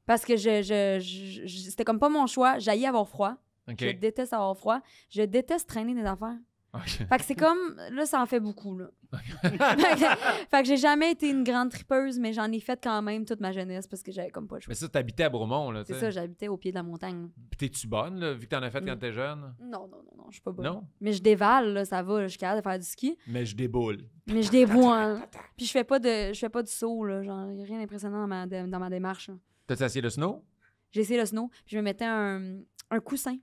Parce que je, je c'était comme pas mon choix. J'allais avoir froid. Je déteste avoir froid. Je déteste traîner des affaires. Fait que c'est comme, là, ça en fait beaucoup, fait que, j'ai jamais été une grande tripeuse, mais j'en ai fait quand même toute ma jeunesse parce que j'avais comme pas le choix. Mais ça, t'habitais à Bromont, là, C'est ça, j'habitais au pied de la montagne. t'es-tu bonne, là, vu que t'en as fait quand mm. t'es jeune? Non, non, non, non, je suis pas bonne. Non? Mais je dévale, là, ça va, je suis capable de faire du ski. Mais je déboule. Mais je déboule. Hein. Puis je fais pas de, je fais pas de saut, là, genre, rien d'impressionnant dans ma, démarche. tas essayé le snow? J'ai essayé le snow, puis je me mettais un, un coussin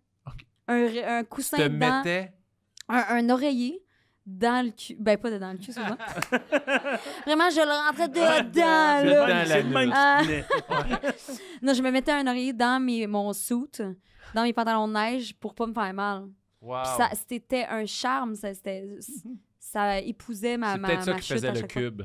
un, un coussin te mettais... un, oreiller dans le cul. Ben, pas dans le cul, souvent. Vraiment, je le rentrais dedans, là. Euh... non, je me mettais un oreiller dans mes, mon suit, dans mes pantalons de neige pour pas me faire mal. Wow. C'était un charme, ça. c'était ça épousait ma. C'est peut-être ça qui faisait le cube.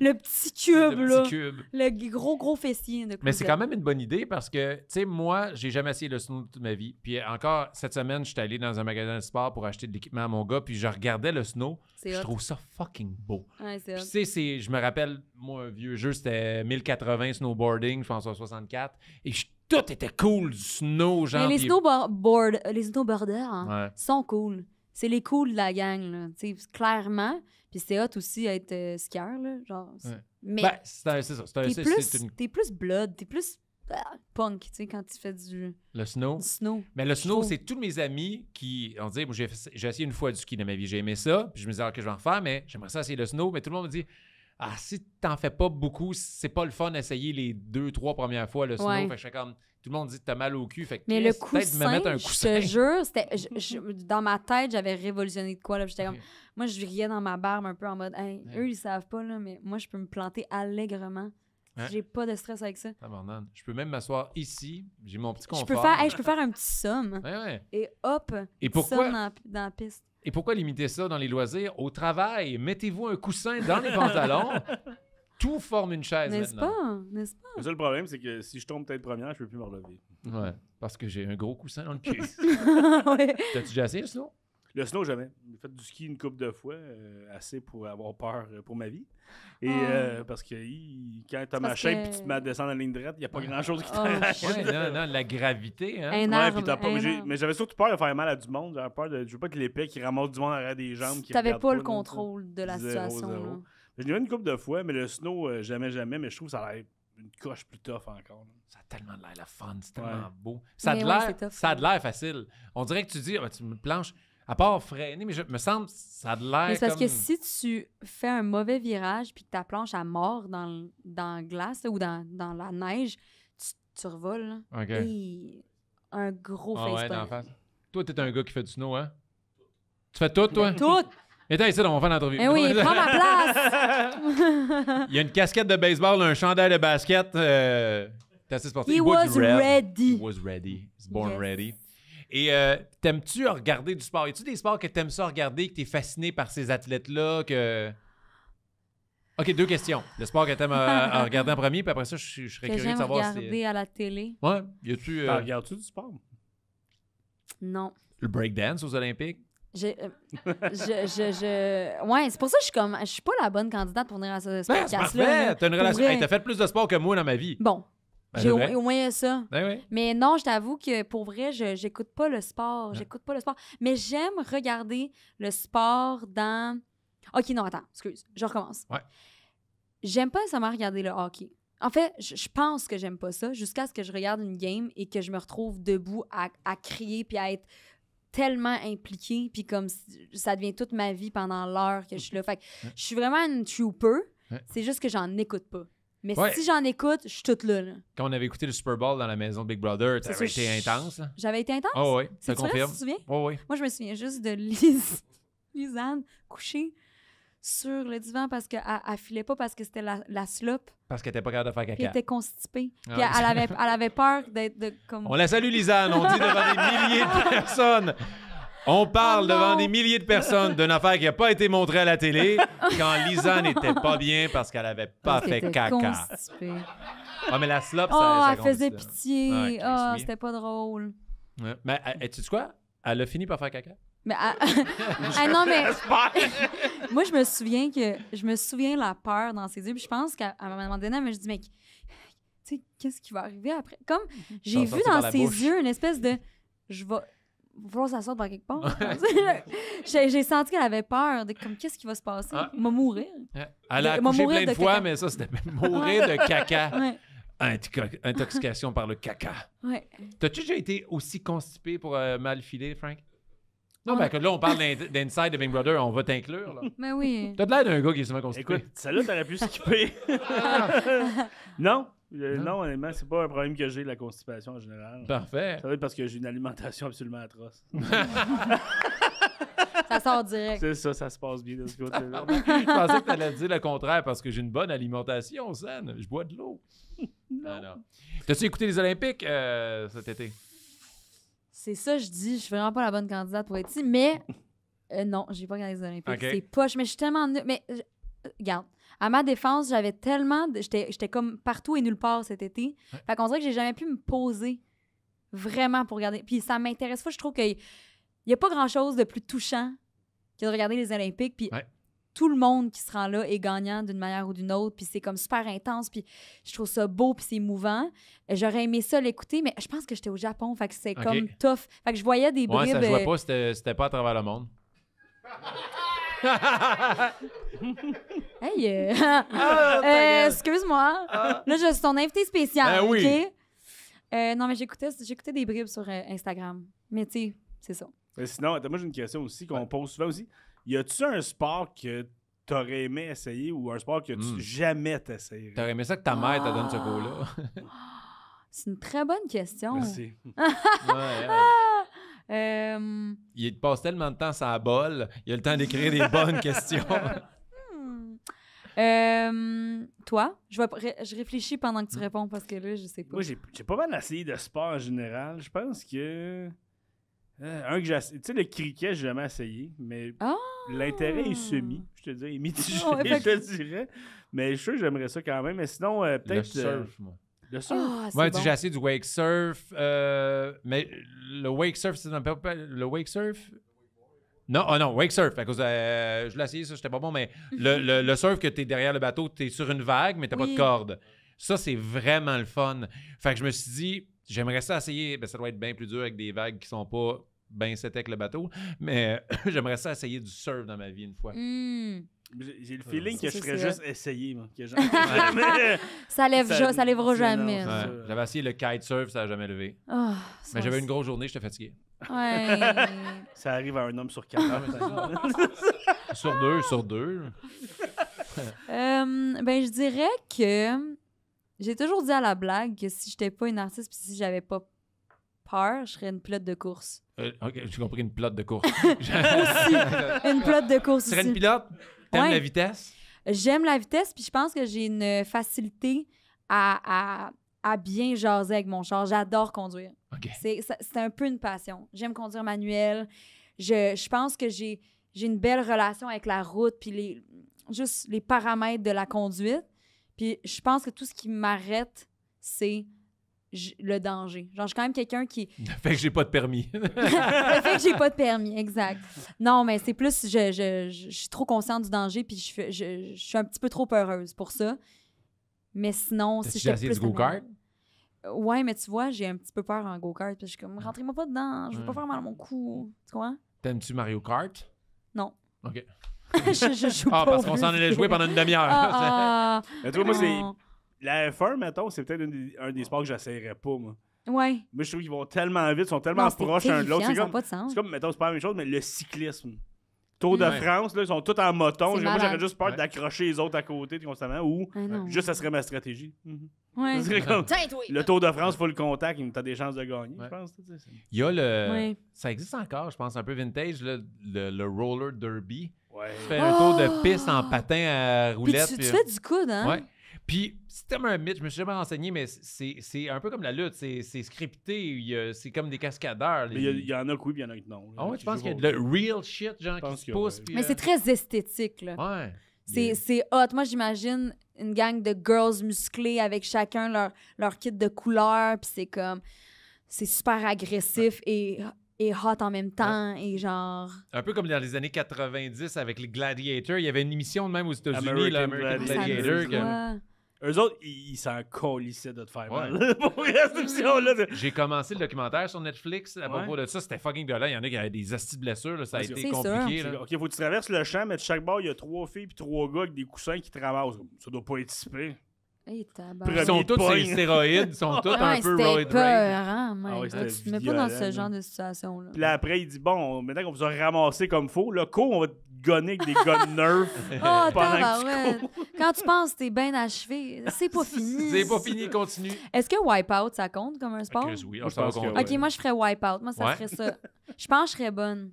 le petit cube, le là. Petit cube. Le gros, gros fessier. Mais c'est quand même une bonne idée parce que, tu sais, moi, j'ai jamais essayé le snow toute ma vie. Puis encore, cette semaine, je suis allé dans un magasin de sport pour acheter de l'équipement à mon gars. Puis je regardais le snow. Je trouve ça fucking beau. tu sais, je me rappelle, moi, un vieux jeu, c'était 1080 snowboarding, je pense en 64. Et tout était cool du snow, genre. les, les snowboarders hein, sont cool c'est les cools de la gang, là, clairement. Puis c'est hot aussi être euh, skieur, là, genre. Mais ben, c'est ça. T'es plus, une... plus blood, t'es plus ah, punk, tu sais, quand tu fais du... Le snow. snow. Mais le snow, c'est tous mes amis qui ont dit, j'ai essayé une fois du ski de ma vie, j'ai aimé ça, puis je me disais, que ah, je vais en refaire, mais j'aimerais ça essayer le snow, mais tout le monde me dit, ah, si t'en fais pas beaucoup, c'est pas le fun d'essayer les deux, trois premières fois le snow. Fait que comme, tout le monde dit que t'as mal au cul. Fait que Mais le coussin, me mettre un coup Je te jure, je, dans ma tête, j'avais révolutionné de quoi. J'étais comme, moi, je riais dans ma barbe un peu en mode, eux, ils savent pas, là, mais moi, je peux me planter allègrement. J'ai pas de stress avec ça. Je peux même m'asseoir ici. J'ai mon petit confort. Je peux faire, je peux faire un petit somme. Et hop, et pourquoi, dans, la piste. Et pourquoi limiter ça dans les loisirs? Au travail, mettez-vous un coussin dans les pantalons. Tout forme une chaise N'est-ce pas? N'est-ce pas? Le seul problème, c'est que si je tombe peut-être première, je peux plus me relever. Ouais, parce que j'ai un gros coussin dans le pied. T'as-tu déjà essayé ça? Le snow, jamais. J'ai fait du ski une couple de fois, euh, assez pour avoir peur euh, pour ma vie. Et ah. euh, parce que quand t'as ma chaîne que... puis tu te mets à descendre en ligne droite, il n'y a pas ah. grand-chose qui ah, t'arrache. non, non, la gravité. Hein? Énorme, t'as pas, mais, mais j'avais surtout peur de faire mal à du monde. J'avais peur de. Je veux pas que l'épée qui ramasse du monde derrière des jambes. Tu n'avais pas, le contrôle de la situation. J'ai fait une couple de fois, mais le snow, jamais, jamais. Mais je trouve que ça a l'air une coche plus tough encore. Ça a tellement l'air la fun, c'est tellement beau. Ça a, de l'air, ça l'air facile. On dirait que tu dis, ben, tu me planches, à part freiner, mais je me semble, ça a de l'air. Mais parce que si tu fais un mauvais virage puis que ta planche a mort dans, dans la glace ou dans, dans, la neige, tu, tu revoles. un gros ah, face face. Toi, t'es un gars qui fait du snow, hein? Tu fais tout, toi? Tout! Éteins ici, on va faire l'entrevue. Eh oui, prends ma place! Il y a une casquette de baseball, un chandail de basket. Euh... T'es assez sportif. He, He was, was ready. He was ready. born ready. Et euh, t'aimes-tu regarder du sport? Y a-tu des sports que t'aimes ça regarder, que t'es fasciné par ces athlètes-là, OK, deux questions. Le sport que t'aimes euh, regarder en premier, puis après ça, je, serais curieux de savoir si... regarder à la télé. Ouais, y a-tu... Euh, regardes-tu du sport? Non. Le breakdance aux Olympiques? Je, je, je, Ouais, c'est pour ça que je suis comme. Je suis pas la bonne candidate pour venir à ce ben, podcast-là. Ben, t'as une relation. t'as fait plus de sport que moi dans ma vie. Bon, j'ai au, moins ça. Ben Mais non, je t'avoue que pour vrai, je n'écoute pas le sport. J'écoute pas le sport. Mais j'aime regarder le sport dans. OK, non, attends, excuse. Je recommence. J'aime pas seulement regarder le hockey. En fait, je pense que j'aime pas ça jusqu'à ce que je regarde une game et que je me retrouve debout à, à crier puis à être tellement impliquée. Puis comme ça devient toute ma vie pendant l'heure que je suis là. Fait je suis vraiment une trooper. C'est juste que j'en écoute pas. Mais si j'en écoute, je suis toute là. Quand on avait écouté le Super Bowl dans la maison de Big Brother, ça t'avais été intense. Hein. J'avais été intense. Ah oui, ça confirme. tu te souviens? Oh, oui. Moi, je me souviens juste de Lisanne couchée sur le divan parce qu'elle ne filait pas parce que c'était la, slope. Parce qu'elle n'était pas capable de faire caca. elle était constipée. Puis elle, avait, elle avait peur d'être comme. On la salue, Lisanne. On dit devant des milliers de personnes. On parle oh devant des milliers de personnes d'une affaire qui n'a pas été montrée à la télé quand Lisa n'était pas bien parce qu'elle n'avait pas fait caca. Oh mais la slop, ça, oh, elle faisait pitié. oh, c'était pas drôle. Ouais. Mais, eh, eh, tu sais quoi? Elle a fini par faire caca? Mais, ah, non, mais. moi, je me souviens que. Je me souviens la peur dans ses yeux. Puis je pense qu'à un moment donné, je me dit, mais tu sais, qu'est-ce qui va arriver après? Comme mhm. j'ai vu dans ses yeux une espèce de. Je vais ça s'asseoir dans quelque part. j'ai, senti qu'elle avait peur de comme qu'est-ce qui va se passer. Elle ah. m'a mourir. Elle a accouché plein de, fois, mais ça, c'était mourir de caca. Intoxication par le caca. T'as-tu déjà été aussi constipé pour euh, mal filer, Frank? Non, mais que là, on parle d'inside de Big Brother, on va t'inclure. Mais oui. T'as de l'air d'un gars qui est souvent constipé. Écoute, celle-là, t'aurais pu skipper. Ah. non? non, honnêtement, c'est pas un problème que j'ai, la constipation en général. Parfait. Ça être parce que j'ai une alimentation absolument atroce. ça sort direct. C'est ça, ça se passe bien de ce côté-là. je pensais que tu allais dire le contraire parce que j'ai une bonne alimentation, saine. Je bois de l'eau. Non. T'as-tu écouté les Olympiques euh, cet été? C'est ça, je dis. Je suis vraiment pas la bonne candidate pour être ici, mais euh, non, j'ai pas regardé les Olympiques. C'est poche, mais je suis tellement. Mais euh, regarde, à ma défense, j'avais tellement. J'étais comme partout et nulle part cet été. Fait qu'on dirait que j'ai jamais pu me poser vraiment pour regarder. Puis ça m'intéresse pas. Je trouve qu'il n'y a pas grand chose de plus touchant que de regarder les Olympiques. Puis tout le monde qui se rend là est gagnant d'une manière ou d'une autre. Puis c'est comme super intense. Puis je trouve ça beau. Puis c'est émouvant. J'aurais aimé ça l'écouter, mais je pense que j'étais au Japon. Fait que c'est comme tough. Fait que je voyais des bribes. ça jouait euh, pas. C'était pas à travers le monde. Hey! Euh, ah, euh, excuse-moi. Ah. Là, je suis ton invité spécial. Ah ben oui. OK? Euh, non, mais j'écoutais, j'écoutais des bribes sur Instagram. Mais tu sais, c'est ça. sinon, attends, moi, j'ai une question aussi qu'on pose souvent aussi. Y a-tu un sport que t'aurais aimé essayer ou un sport que tu hmm. jamais t'essayerais? T'aurais aimé ça que ta mère te donne ce goût là c'est une très bonne question. Merci. ouais, Il passe tellement de temps à bol, il a le temps d'écrire des bonnes questions. Euh, toi, je, vais, réfléchis pendant que tu mm. réponds parce que là, je sais pas. Moi, j'ai pas mal essayé de sport en général. Je pense que. Euh, un que j'ai. Tu sais, le cricket, j'ai jamais essayé, mais ah! l'intérêt est semi, je te dis, je te dirais. Mais je suis sûr que j'aimerais ça quand même. Mais sinon, euh, peut-être. Le surf, moi. Le ah, surf. moi j'ai essayé du wake surf. mais le wake surf, c'est un peu le wake surf, non, oh non, wake surf. Euh, je l'ai essayé, ça, j'étais pas bon, mais le, le, surf que t'es derrière le bateau, tu es sur une vague, mais t'as pas de corde. Ça, c'est vraiment le fun. Fait que je me suis dit, j'aimerais ça essayer. Ben, ça doit être bien plus dur avec des vagues qui sont pas bien c'était avec le bateau, mais j'aimerais ça essayer du surf dans ma vie une fois. Hmm. J'ai le ah, feeling que je serais juste essayer, Ça lève ça lèvera jamais. J'avais essayé le kite surf, ça n'a jamais levé. Ah, mais j'avais une grosse journée, j'étais fatigué. Ça arrive à un homme sur quatre. Ah, sur deux, sur deux. Euh, ben, je dirais que j'ai toujours dit à la blague que si j'étais pas une artiste puis si j'avais pas peur, je serais une pilote de course. Euh, ok, compris une pilote de course. une pilote de course. Tu serais une pilote? T'aimes la vitesse? J'aime la vitesse, puis je pense que j'ai une facilité à à bien jaser avec mon char. J'adore conduire. C'est un peu une passion. J'aime conduire manuel. Je, pense que j'ai une belle relation avec la route, puis les, juste les paramètres de la conduite. Puis je pense que tout ce qui m'arrête, c'est le danger. Genre, je suis quand même quelqu'un qui. fait que j'ai pas de permis. le fait que j'ai pas de permis, exact. Non, mais c'est plus, je, suis trop consciente du danger, puis je, suis un petit peu trop peureuse pour ça. Mais sinon, si je. essayé du go-kart? Ouais, mais tu vois, j'ai un petit peu peur en go-kart. Puis je suis comme, ah. rentrez-moi pas dedans, je veux pas hmm. faire mal à mon cou. Tu quoi T'aimes-tu Mario Kart? Non. OK. je, je joue ah, parce qu'on s'en allait jouer pendant une demi-heure. Ah, ah. mais vois moi, c'est. La F1, mettons, c'est peut-être un des sports que j'essayerais pas, moi. Ouais. Mais je trouve qu'ils vont tellement vite, ils sont tellement proches un de l'autre. C'est comme, c'est comme, mettons, c'est pas la même chose, mais le cyclisme. Tour de France, là, ils sont tous en moton. Moi, j'aurais juste peur d'accrocher les autres à côté constamment ou juste, ça serait ma stratégie. Mhm le Tour de France, il faut le contact, il t'as des chances de gagner, je pense. Il y a le. Ça existe encore, je pense, un peu vintage, le, roller derby. Tu fais un tour de oh! piste en patin à roulette. Puis tu, tu fais du coude, hein? Puis c'est un mythe, je me suis jamais renseigné, mais c'est un peu comme la lutte, c'est scripté, c'est comme des cascadeurs. Mais il y, en a qui oui, puis il y en a qui non. Ah ouais, tu penses qu'il y a de real shit, genre, qui se pousse. mais euh, c'est très esthétique, là. Ouais. C'est hot. Moi, j'imagine une gang de girls musclées avec chacun leur, kit de couleur Puis c'est comme. C'est super agressif et hot en même temps et genre un peu comme dans les années 90 avec les gladiators il y avait une émission de même aux États-Unis American, Gladiator, Gladiator eux autres, ils s'en colissaient de te faire mal. J'ai commencé le documentaire sur Netflix à propos de ça. C'était fucking violent. Il y en a qui avaient des astis de blessures. Ça a été compliqué. Là. OK, faut que tu traverses le champ, mais de chaque bord, il y a trois filles et trois gars avec des coussins qui te ramassent. Ça doit pas être si ils sont tous stéroïdes, ils sont tous un peu ah Tu te mets pas dans ce genre de situation-là. Puis après, il dit Bon, maintenant qu'on vous a ramassé comme faut, le co, on va des guns ah, pendant Quand tu penses que t'es bien achevé, c'est pas fini. c'est pas fini, continue. Est-ce que Wipeout, ça compte comme un sport? oui, je compte. OK, moi, je ferais Wipeout. Moi, ça ferait ça. Je pense que je serais bonne.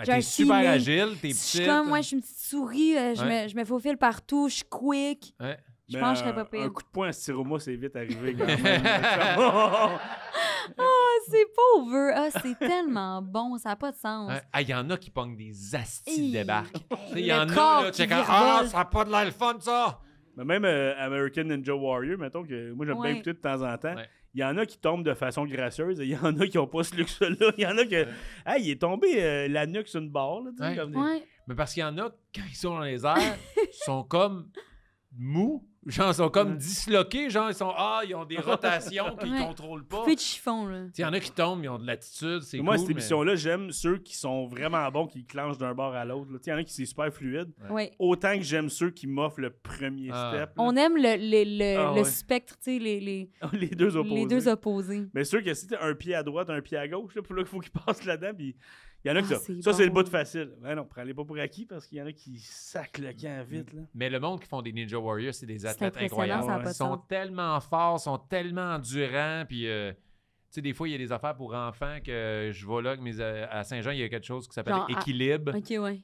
Tu ben, t'es super agile, t'es petite. Je suis comme, moi, je suis une petite souris, euh, je, me, je me faufile partout, je suis quick. Je pense que je pas euh, pire. Un coup de poing à c'est vite arrivé ah, c'est pauvre! Ah, c'est tellement bon, ça n'a pas de sens. Il y en a qui pognent des astilles de barque. Il y en a, Ah, ça n'a pas de fun, ça! Mais même euh, American Ninja Warrior, mettons que moi, j'aime bien écouter de temps en temps. Il y en a qui tombent de façon gracieuse, il y en a qui n'ont pas ce luxe-là. Il y en a qui. il est tombé euh, la nuque sur une barre. Mais parce qu'il y en a, quand ils sont dans les airs, ils sont comme mous, Genre, ils sont comme disloqués, genre, ils sont, ah, ils ont des rotations qu'ils ne contrôlent pas. Fait de chiffon, Il y en a qui tombent, ils ont de l'attitude, c'est cool. Moi, cette émission-là, j'aime ceux qui sont vraiment bons, qui clenchent d'un bord à l'autre. Il y en a qui sont super fluides. Autant que j'aime ceux qui m'offrent le premier ah. step. On aime le, le, ah, spectre, tu sais, les, les... les... deux opposés. Les deux opposés. Mais ceux qui, ont un pied à droite, un pied à gauche, pour là, il faut qu'ils passent là-dedans, puis il y en a ça. Ah, ça, c'est le bout de facile. Mais ben non, prenez pas pour acquis parce qu'il y en a qui sacent le camp vite. Mais le monde qui font des Ninja Warriors, c'est des athlètes incroyables. Ils sont tellement forts, sont tellement endurants. Puis, euh, tu sais, des fois, il y a des affaires pour enfants que je vois là, mais euh, à Saint-Jean, il y a quelque chose qui s'appelle ah, équilibre.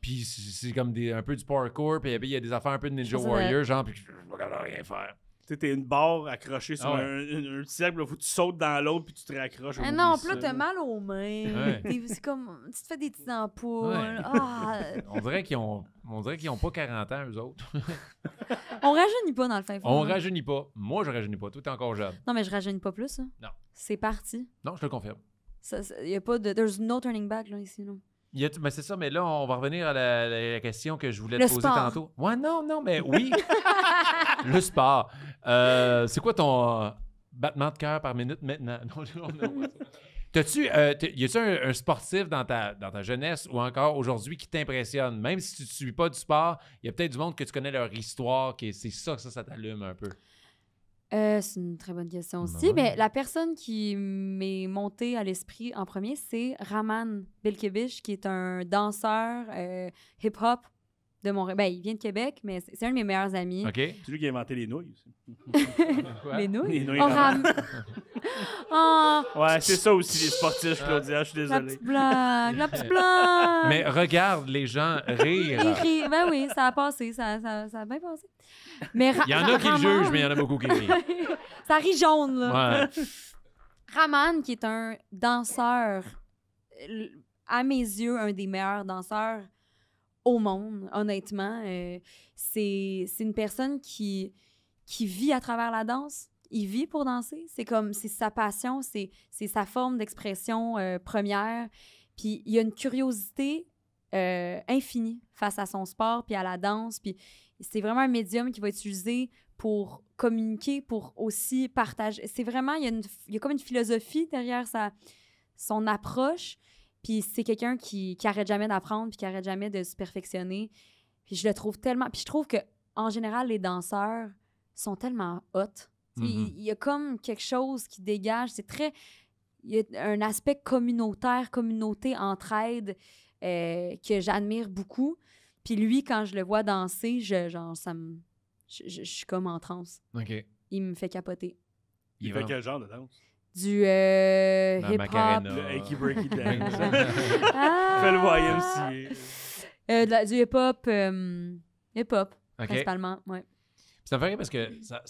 Puis, c'est comme un peu du parkour. Puis, il y a des affaires un peu de Ninja Warriors. genre, puis je ne rien faire. Tu t'es une barre accrochée sur ah un, un, cercle, il faut que tu sautes dans l'autre puis tu te raccroches. Ah non, plus là, t'as mal aux mains. C'est comme, tu te fais des petites ampoules. Ah. On dirait qu'ils n'ont pas 40 ans, eux autres. on rajeunit pas, dans le fin fond. On hein? rajeunit pas. Moi, je rajeunis pas. Toi, t'es encore jeune. Non, mais je rajeunis pas plus. Hein? Non. C'est parti. Non, je te le confirme. Il n'y a pas de... There's no turning back, là, ici, non. Mais c'est ça, mais là, on va revenir à la, question que je voulais te poser tantôt. Ouais, non, non, mais oui. le sport. Euh, c'est quoi ton euh, battement de cœur par minute maintenant? T'as-tu, euh, y a un, un, sportif dans ta, dans ta jeunesse ou encore aujourd'hui qui t'impressionne? Même si tu ne suis pas du sport, il y a peut-être du monde que tu connais leur histoire, qui, c'est ça ça, ça t'allume un peu. Euh, c'est une très bonne question ben aussi. Mais la personne qui m'est montée à l'esprit en premier, c'est Raman Bilkevich, qui est un danseur euh, hip-hop ben, il vient de Québec, mais c'est un de mes meilleurs amis. OK. C'est lui qui a inventé les nouilles aussi. les nouilles? Les nouilles. ram... oh. Ouais, c'est ça aussi les sportifs, Claudia, je suis désolée. La petite blague, la petite blague. Mais regarde les gens rire. Ils rient. Ben oui, ça a passé, ça, ça, ça a bien passé. Mais il y en a qui le jugent, mais il y en a beaucoup qui rient. ça rit jaune, là. Ouais. Raman, qui est un danseur, à mes yeux, un des meilleurs danseurs au monde, honnêtement. Euh, c'est une personne qui, qui vit à travers la danse. Il vit pour danser. C'est comme, c'est sa passion, c'est sa forme d'expression euh, première. Puis il y a une curiosité euh, infinie face à son sport, puis à la danse. Puis c'est vraiment un médium qui va être utilisé pour communiquer, pour aussi partager. C'est vraiment, il y, a une, il y a comme une philosophie derrière sa, son approche. Puis c'est quelqu'un qui, qui arrête jamais d'apprendre, puis qui arrête jamais de se perfectionner. Puis je le trouve tellement. Puis je trouve que en général, les danseurs sont tellement hot. Mhm. il, y a comme quelque chose qui dégage. C'est très. Il y a un aspect communautaire, communauté, entraide euh, que j'admire beaucoup. Puis lui, quand je le vois danser, je, genre, ça Je, suis comme en transe. OK. Il me fait capoter. Il, il fait quel genre de danse? du euh, hip-hop. Breaky Dance. Ah! Fais le YMCA. Euh, du hip-hop, euh, hip-hop, principalement, ouais. Ça me fait rire parce que ça,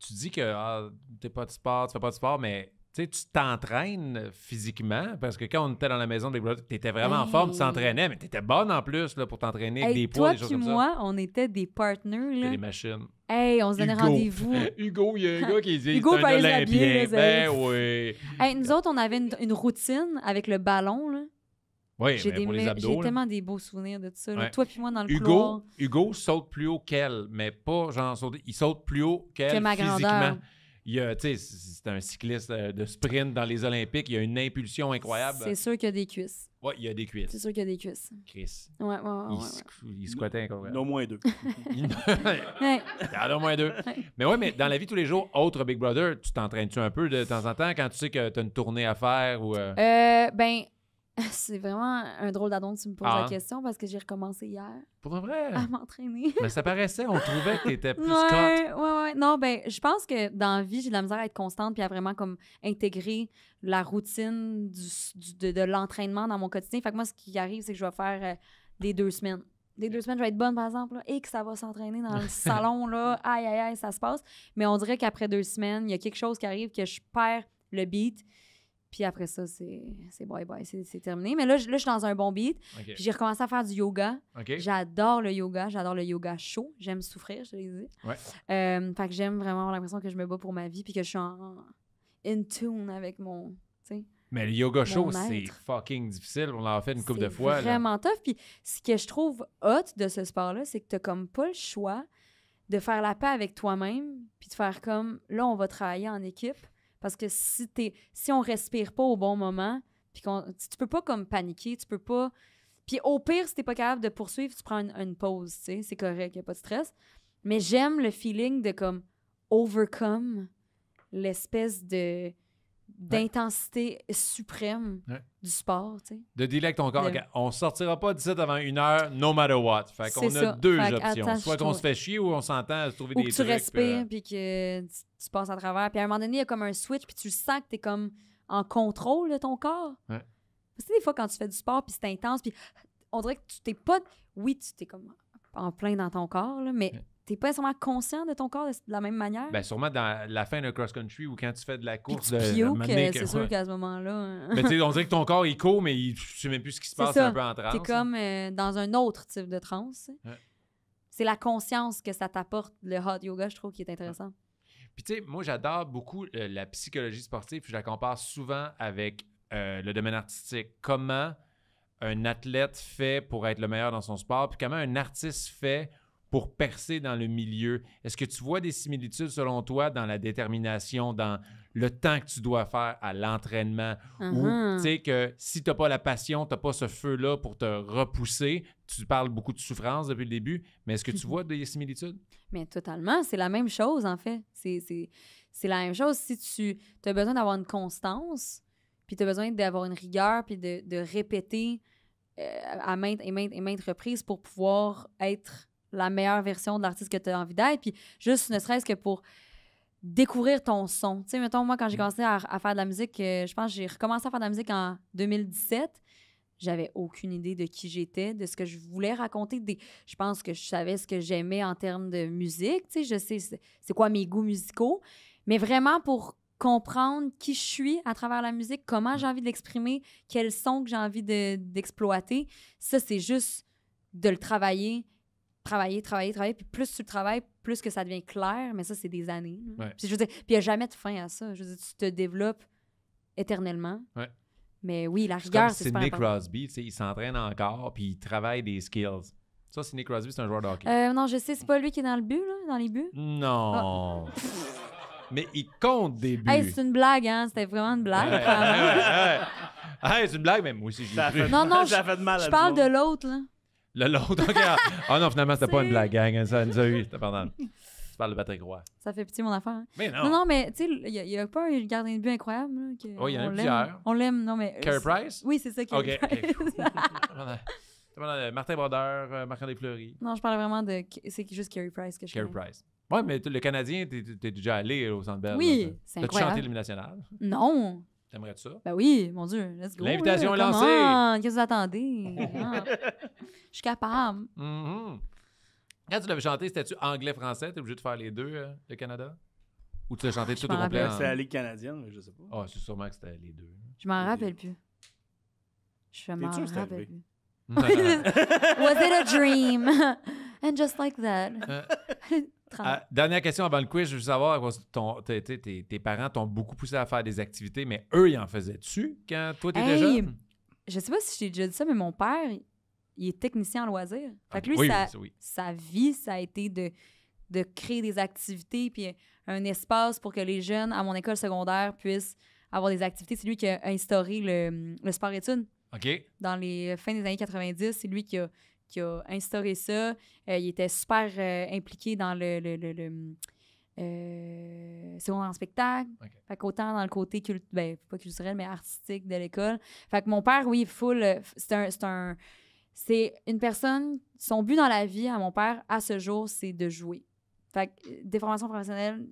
tu dis que tu ah, t'es pas de sport, tu fais pas de sport, mais tu t'entraînes physiquement parce que quand on était dans la maison de Big tu étais vraiment en forme, tu t'entraînais, mais tu étais bonne en plus là, pour t'entraîner avec des poids, des choses comme moi, ça. moi, on était des partners. Là. des machines. Hey, on se donnait rendez-vous. Hugo, il y a un gars qui dit Hugo c'est un Olympien. ben oui. Hey, nous autres, on avait une, routine avec le ballon. Là. Oui, mais pour les abdos, J'ai tellement des beaux souvenirs de ça. Toi puis moi dans le Hugo, Hugo saute plus haut qu'elle, mais pas genre Il saute plus haut qu'elle ma physiquement. Il y a, tu sais, c'est un cycliste euh, de sprint dans les Olympiques. Il y a une impulsion incroyable. C'est sûr qu'il y a des cuisses. Ouais, il y a des cuisses. C'est sûr qu'il y a des cuisses. Chris. Ouais, ouais, ouais. Il, squatte ouais. il au moins deux. il a moins deux. Mais ouais, mais dans la vie tous les jours, autre Big Brother, tu t'entraînes-tu un peu de temps en temps quand tu sais que tu as une tournée à faire ou. Euh, euh ben, C'est vraiment un drôle d'adon que tu me poses la ah. question parce que j'ai recommencé hier. Pour À m'entraîner. ça paraissait, on trouvait que étais plus ouais, ouais, ouais, Non, ben, je pense que dans la vie, j'ai de la misère à être constante puis à vraiment comme intégrer la routine de, l'entraînement dans mon quotidien. Fait que moi, ce qui arrive, c'est que je vais faire euh, des deux semaines. Des deux semaines, je vais être bonne, par exemple, et que ça va s'entraîner dans le salon, là. Aïe, aïe, aïe, ça se passe. Mais on dirait qu'après deux semaines, il y a quelque chose qui arrive que je perds le beat puis après ça, c'est bye bye, c'est terminé. Mais là, je suis dans un bon beat. J'ai recommencé à faire du yoga. J'adore le yoga, j'adore le yoga chaud. J'aime souffrir, je te l'ai dit. Euh, fait que j'aime vraiment avoir l'impression que je me bats pour ma vie puis que je suis en in tune avec mon. Mais le yoga chaud, c'est fucking difficile. On l'a fait une couple de fois. C'est vraiment tough. Puis ce que je trouve hot de ce sport-là, c'est que t'as comme pas le choix de faire la paix avec toi-même puis de faire comme là, on va travailler en équipe parce que si, t'es, si on respire pas au bon moment, puis tu peux pas comme paniquer, tu peux pas. Puis au pire, si t'es pas capable de poursuivre, tu prends une, pause, tu sais, c'est correct, y a pas de stress. Mais j'aime le feeling de comme overcome l'espèce de d'intensité suprême du sport. Tu sais. De délai avec ton corps. De... On sortira pas d'ici avant une heure, no matter what. Fait qu'on a deux options. Soit qu'on se fait chier ou on s'entend à se trouver ou des que tu respires euh, puis que tu, passes à travers. Puis à un moment donné, il y a comme un switch puis tu sens que tu es comme en contrôle de ton corps. Ouais. Tu des fois, quand tu fais du sport puis c'est intense, puis on dirait que tu t'es pas... Oui, tu t'es comme en plein dans ton corps, là, mais t'es pas sûrement conscient de ton corps de, la même manière. Ben sûrement dans la fin de cross-country ou quand tu fais de la course. Puis tu c'est sûr qu'à ce moment-là... Hein. mais tu sais, on dirait que ton corps, il court, mais il, ne sais même plus ce qui se passe un peu en transe. c'est comme euh, dans un autre type de transe. C'est la conscience que ça t'apporte, le hot yoga, je trouve, qui est intéressant. Puis tu sais, moi, j'adore beaucoup euh, la psychologie sportive, puis je la compare souvent avec euh, le domaine artistique. Comment un athlète fait pour être le meilleur dans son sport, puis comment un artiste fait pour percer dans le milieu? Est-ce que tu vois des similitudes selon toi dans la détermination, dans le temps que tu dois faire à l'entraînement? Ou uh-huh. tu sais que si tu n'as pas la passion, tu n'as pas ce feu-là pour te repousser, tu parles beaucoup de souffrance depuis le début, mais est-ce que tu mm-hmm. vois des similitudes? Mais totalement, c'est la même chose en fait. C'est la même chose. Si tu as besoin d'avoir une constance, puis tu as besoin d'avoir une rigueur, puis de, répéter euh, à et maintes et maintes reprises pour pouvoir être la meilleure version de l'artiste que tu as envie d'être. Puis juste, ne serait-ce que pour découvrir ton son. Tu sais, mettons, moi, quand j'ai mm. commencé à, faire de la musique, euh, je pense que j'ai recommencé à faire de la musique en 2017. J'avais aucune idée de qui j'étais, de ce que je voulais raconter. Des... Je pense que je savais ce que j'aimais en termes de musique. Tu sais, je sais c'est quoi mes goûts musicaux. Mais vraiment pour comprendre qui je suis à travers la musique, comment mm. j'ai envie de l'exprimer, quels sons que j'ai envie d'exploiter, ça, c'est juste de le travailler, travailler, travailler, travailler. Puis plus tu le travailles, plus que ça devient clair. Mais ça, c'est des années. Puis, je veux dire, puis il n'y a jamais de fin à ça. Je veux dire, tu te développes éternellement. Ouais. Mais oui, la rigueur, c'est Nick Crosby, il s'entraîne encore, puis il travaille des skills. Ça, Nick Crosby, c'est un joueur de hockey. Euh, non, je sais, c'est pas lui qui est dans le but, là, dans les buts. Non. Ah. Mais il compte des buts. c'est une blague, hein? C'était vraiment une blague. c'est une blague, mais moi aussi, je l'ai Non, non, je, je parle de l'autre, là. Le euh, l'autre oh ah non, finalement, c'était pas une blague, gang. Hein, ça nous a eu. Pardon. Tu parles de Patrick Roy. Ça fait petit mon affaire. Hein. Mais non. Non, mais tu sais, il n'y a, pas un gardien de but incroyable. Là, que oh, il y en a plusieurs. On l'aime, non, mais. Carey euh, Price? Oui, c'est ça qui est. OK, euh, Martin Brodeur, Marc-André Fleury. Non, je parle vraiment de. C'est juste Carey Price que je Carey Price. Ouais, mais le Canadien, t'es déjà allé au Centre Bell. Oui, c'est incroyable. T'as-tu chanté l'hymne national? Non. T'aimerais ça? Ben oui, mon Dieu, let's go. L'invitation est lancée. Qu'est-ce que vous attendez? Hein? Je suis capable. Mm-hmm. Quand tu l'avais chanté, c'était-tu anglais-français? T'es obligé de faire les deux, euh, le Canada? Ou tu l'as chanté tout au complet? C'est la Ligue canadienne, mais je sais pas. Ah, oh, c'est sûrement que c'était les deux. Je m'en rappelle plus. Je m'en rappelle plus. Was it a dream? And just like that. Euh, Ah, dernière question avant le quiz, je veux savoir, tes parents t'ont beaucoup poussé à faire des activités, mais eux, ils en faisaient-tu quand toi, t'étais jeune? Je sais pas si je t'ai déjà dit ça, mais mon père, il est technicien en loisirs. Ah, fait que lui, sa, vie, ça a été de, créer des activités, puis un espace pour que les jeunes à mon école secondaire puissent avoir des activités. C'est lui qui a instauré le, sport-études. OK. Dans les euh, fins des années 90, c'est lui qui a qui a instauré ça. Euh, il était super euh, impliqué dans le, le, euh, en spectacle. fait Fait qu'autant dans le côté culturel, ben, pas culturel, mais artistique de l'école. Fait que mon père, oui, full. C'est un. C'est une personne. Son but dans la vie à mon père, à ce jour, c'est de jouer des formations professionnelles,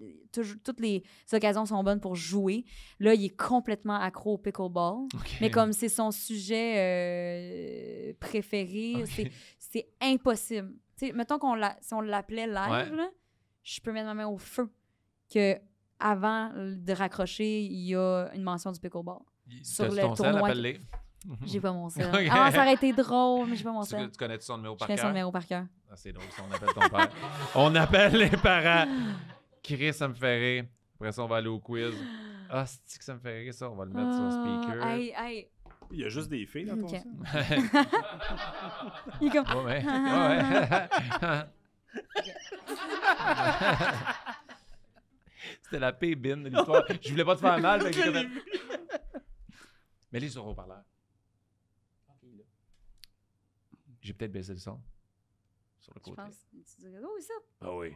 toutes les occasions sont bonnes pour jouer. Là, il est complètement accro au pickleball. Mais comme c'est son sujet euh, préféré, c'est impossible. mettons qu'on si on l'appelait live, je peux mettre ma main au feu que avant de raccrocher, il y a une mention du pickleball. sur le tournoi. Mhm. J'ai pas mon seul. Ah, ça aurait été drôle, mais j'ai pas mon seul. Tu, connais-tu son numéro par cœur? Je connais son numéro par cœur. Ah, c'est drôle ça. on appelle ton père. on appelle les parents. Chris, ça me fait Après ça, on va aller au quiz. Ah, c'est que ça me fait ça. On va le mettre sur sur ah, speaker. Aïe, aïe. Il y a juste des filles, dans ton Il est ouais. C'était la pébine de l'histoire. Je voulais pas te faire mal, mais... Mais les sur par parleurs J'ai peut-être baissé le son. Sur le côté. Je pense. oh, Ah oui.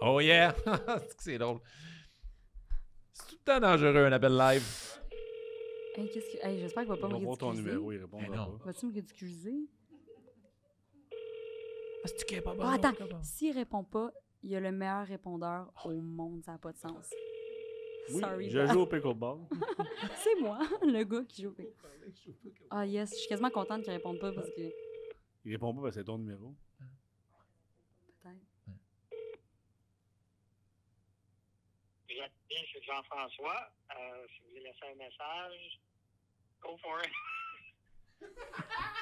Oh yeah! c'est drôle. C'est tout le temps dangereux, un appel live. Hé, qu'est-ce que... Hey, j'espère qu'il va pas me ridiculiser. Ben ton numéro, il répond pas. Vas-tu me ridiculiser? Ah, c'est qu'il pas bon. Ah, attends, s'il répond pas, il y a le meilleur répondeur au monde, ça n'a pas de sens. Oui, je joue au pickleball. c'est moi, le gars qui joue au pickleball. Ah yes, je suis quasiment contente qu'il réponde pas parce que... Il répond pas parce que c'est ton numéro. Peut-être. Bien, je suis Jean-François. Euh, si vous voulez laisser un message, go for it.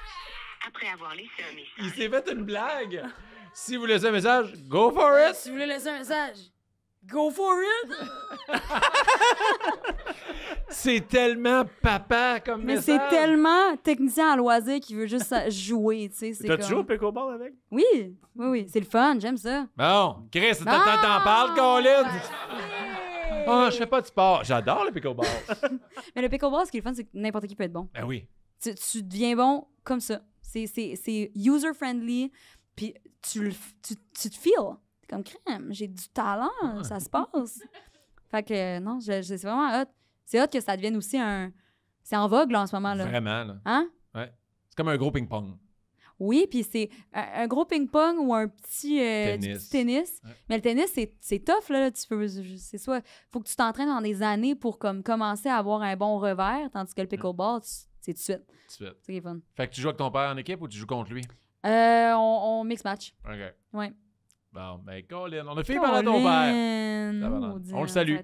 Après avoir laissé un message. Il s'est fait une blague. si vous laissez un message, go for it. Si vous voulez laisser un message, Go for it! c'est tellement papa comme Mais c'est tellement technicien à loisir qui veut juste jouer, tu sais. T'as-tu joué au pickleball avec? Oui, oui, oui. C'est le fun, j'aime ça. Bon, Chris, t'en ah! parles, Colin? Ah, je fais pas de sport. J'adore le pickleball. Mais le pickleball, ce qui est le fun, c'est que n'importe qui peut être bon. Ben oui. Tu, deviens bon comme ça. C'est user-friendly, puis tu, tu, tu te feels. C'est comme crème, j'ai du talent, ça se passe. fait que non, c'est vraiment hot. C'est hot que ça devienne aussi un. C'est en vogue en ce moment. là. Vraiment, là. Hein? Ouais. C'est comme un gros ping-pong. Oui, puis c'est un, gros ping-pong ou un petit euh, tennis. tennis. Mais le tennis, c'est tough, là. tu peux, c'est soit, faut que tu t'entraînes dans des années pour comme, commencer à avoir un bon revers, tandis que le pickleball, c'est tout de suite. Tout de suite. C'est fun. Fait que tu joues avec ton père en équipe ou tu joues contre lui? Euh, on, mix match. OK. Ouais. Bon, mais ben, Colin, on a fait par ton père. On le salue.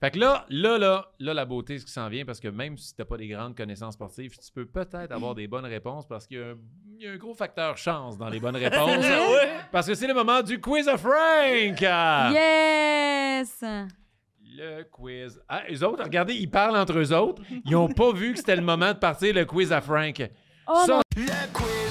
Fait que là, là, là, là, la beauté, ce qui s'en vient, parce que même si tu n'as pas des grandes connaissances sportives, tu peux peut-être avoir des bonnes réponses parce qu'il y, a un gros facteur chance dans les bonnes réponses. parce que c'est le moment du quiz à Frank! Yes! Le quiz. Ah, eux autres, regardez, ils parlent entre eux autres. Ils ont pas vu que c'était le moment de partir le quiz à Frank. Oh, le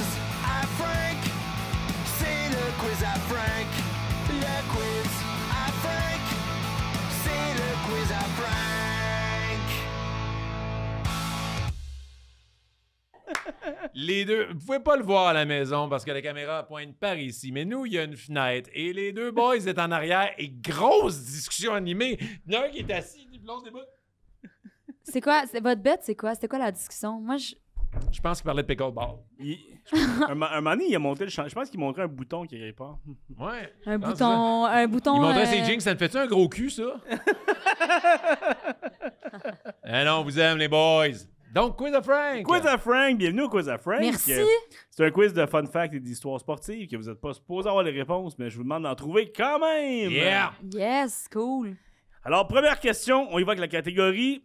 Les deux, vous pouvez pas le voir à la maison parce que la caméra pointe par ici, mais nous, il y a une fenêtre et les deux boys sont en arrière et grosse discussion animée. L'un qui est assis, il plonge des C'est quoi, c'est, votre bête, c'est quoi? C'était quoi la discussion? Moi, je. Je pense qu'il parlait de pickleball. un, moment il a monté le Je pense qu'il montrait un bouton qui répond. Ouais. Un bouton, un bouton. Il montrait ses euh, ça te fait-tu un gros cul, ça? eh non, on vous aime, les boys! Donc, Quiz à Frank! Quiz à Frank! Bienvenue au Quiz à Frank! Merci! C'est un quiz de fun fact et d'histoire sportive que vous n'êtes pas supposé avoir les réponses, mais je vous demande d'en trouver quand même! Yeah! Yes, cool! Alors, première question, on y va avec la catégorie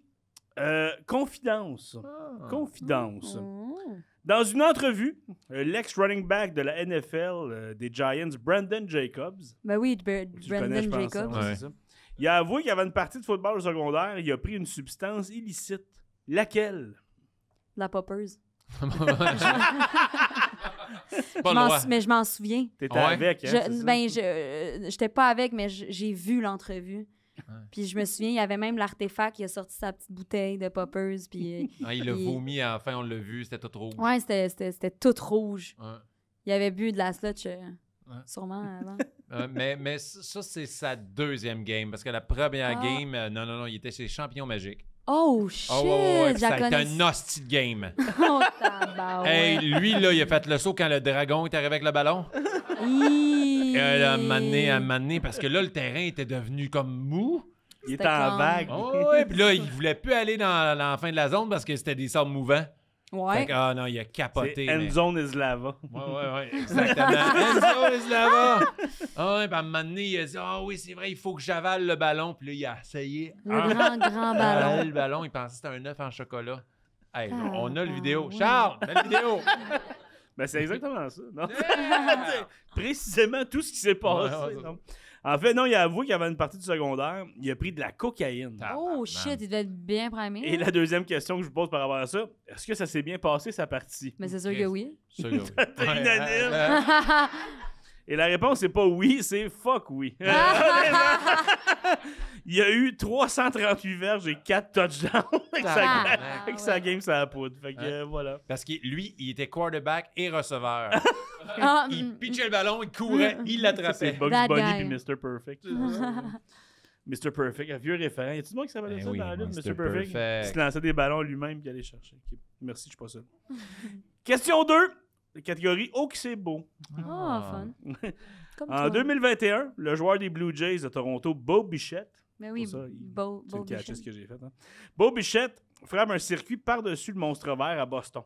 euh, confidence. Ah. Confidence. Mm. Dans une entrevue, euh, l'ex-running back de la NFL euh, des Giants, Brandon Jacobs. Ben oui, Brandon hein, Jacobs. Il a avoué qu'il avait une partie de football secondaire, il a pris une substance illicite Laquelle? La popeuse. mais je m'en souviens. T'étais avec, hein, je, n'étais ben, euh, pas avec, mais j'ai vu l'entrevue. Puis je me souviens, il y avait même l'artefact, il a sorti sa petite bouteille de poppers. Puis, euh, il l'a vomi enfin, on l'a vu, c'était tout rouge. Ouais, c'était tout rouge. Il avait bu de la slotch, euh, sûrement avant. mais, ça, c'est sa deuxième game, parce que la première ah. game, non, non, non, il était chez Champion magiques. Oh ah, shit! Oh, ça un hostie game. oh, lui, là, il a fait le saut quand le dragon est arrivé avec le ballon. Il a mané, à mané, parce que là, le terrain était devenu comme mou. Il était, en vague. Oh, puis là, il voulait plus aller dans, la fin de la zone parce que c'était des sables mouvants. Ouais. ah non, il a capoté. Mais... zone is lava. Ouais, ouais, ouais, exactement. zone is lava. Ah ouais, ben, à un moment donné, il a dit Ah oui, c'est vrai, il faut que j'avale le ballon. Puis là, il a essayé. Le ah. grand, grand ballon. le ballon, il pensait que c'était un œuf en chocolat. Hey, ah, on a le ah, vidéo. Charles, la vidéo. ben, c'est exactement ça. Non? Précisément tout ce qui s'est passé. non? En fait, non, il a avoué qu'avant une partie du secondaire, il a pris de la cocaïne. Oh shit, il devait être bien primé. Et hein? la deuxième question que je vous pose par rapport à ça, est-ce que ça s'est bien passé sa partie? Mais c'est sûr que oui. C'est sûr que oui. T'es unanime. Et la réponse, c'est pas oui, c'est fuck oui. il y a eu 338 verges et 4 touchdowns avec, sa, sa game sa poudre. Fait que, euh, voilà. Parce que lui, il était quarterback et receveur. Ah, il mm. pitchait le ballon, il courait, il l'attrapait. C'est Bugs Bunny puis Mr. Perfect. Mr. Perfect, un vieux référent. Y a tout moi qui savait ben ça dans la lutte, Mr. Perfect? Il se lançait des ballons lui-même et allait chercher. Merci, je suis pas seul. Question 2 catégorie Oh, que c'est beau. Ah, ah. fun. en 2021, le joueur des Blue Jays de Toronto, Bob Bichette. Mais ben oui, ça, ce que j'ai fait. Hein. Bichette frappe un circuit par-dessus le monstre vert à Boston.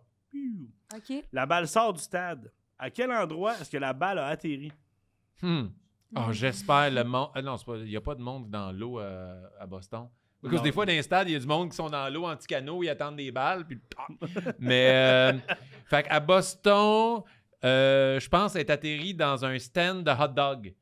La balle sort du stade. À quel endroit est-ce que la balle a atterri? Hmm. Ah, j'espère le ah, il n'y a pas de monde dans l'eau euh, à Boston. Parce que des fois, dans les stades, il y a du monde qui sont dans l'eau anti-canot, ils attendent des balles, puis... Mais, euh, fait à Boston, euh, je pense être atterri dans un stand de hot dog.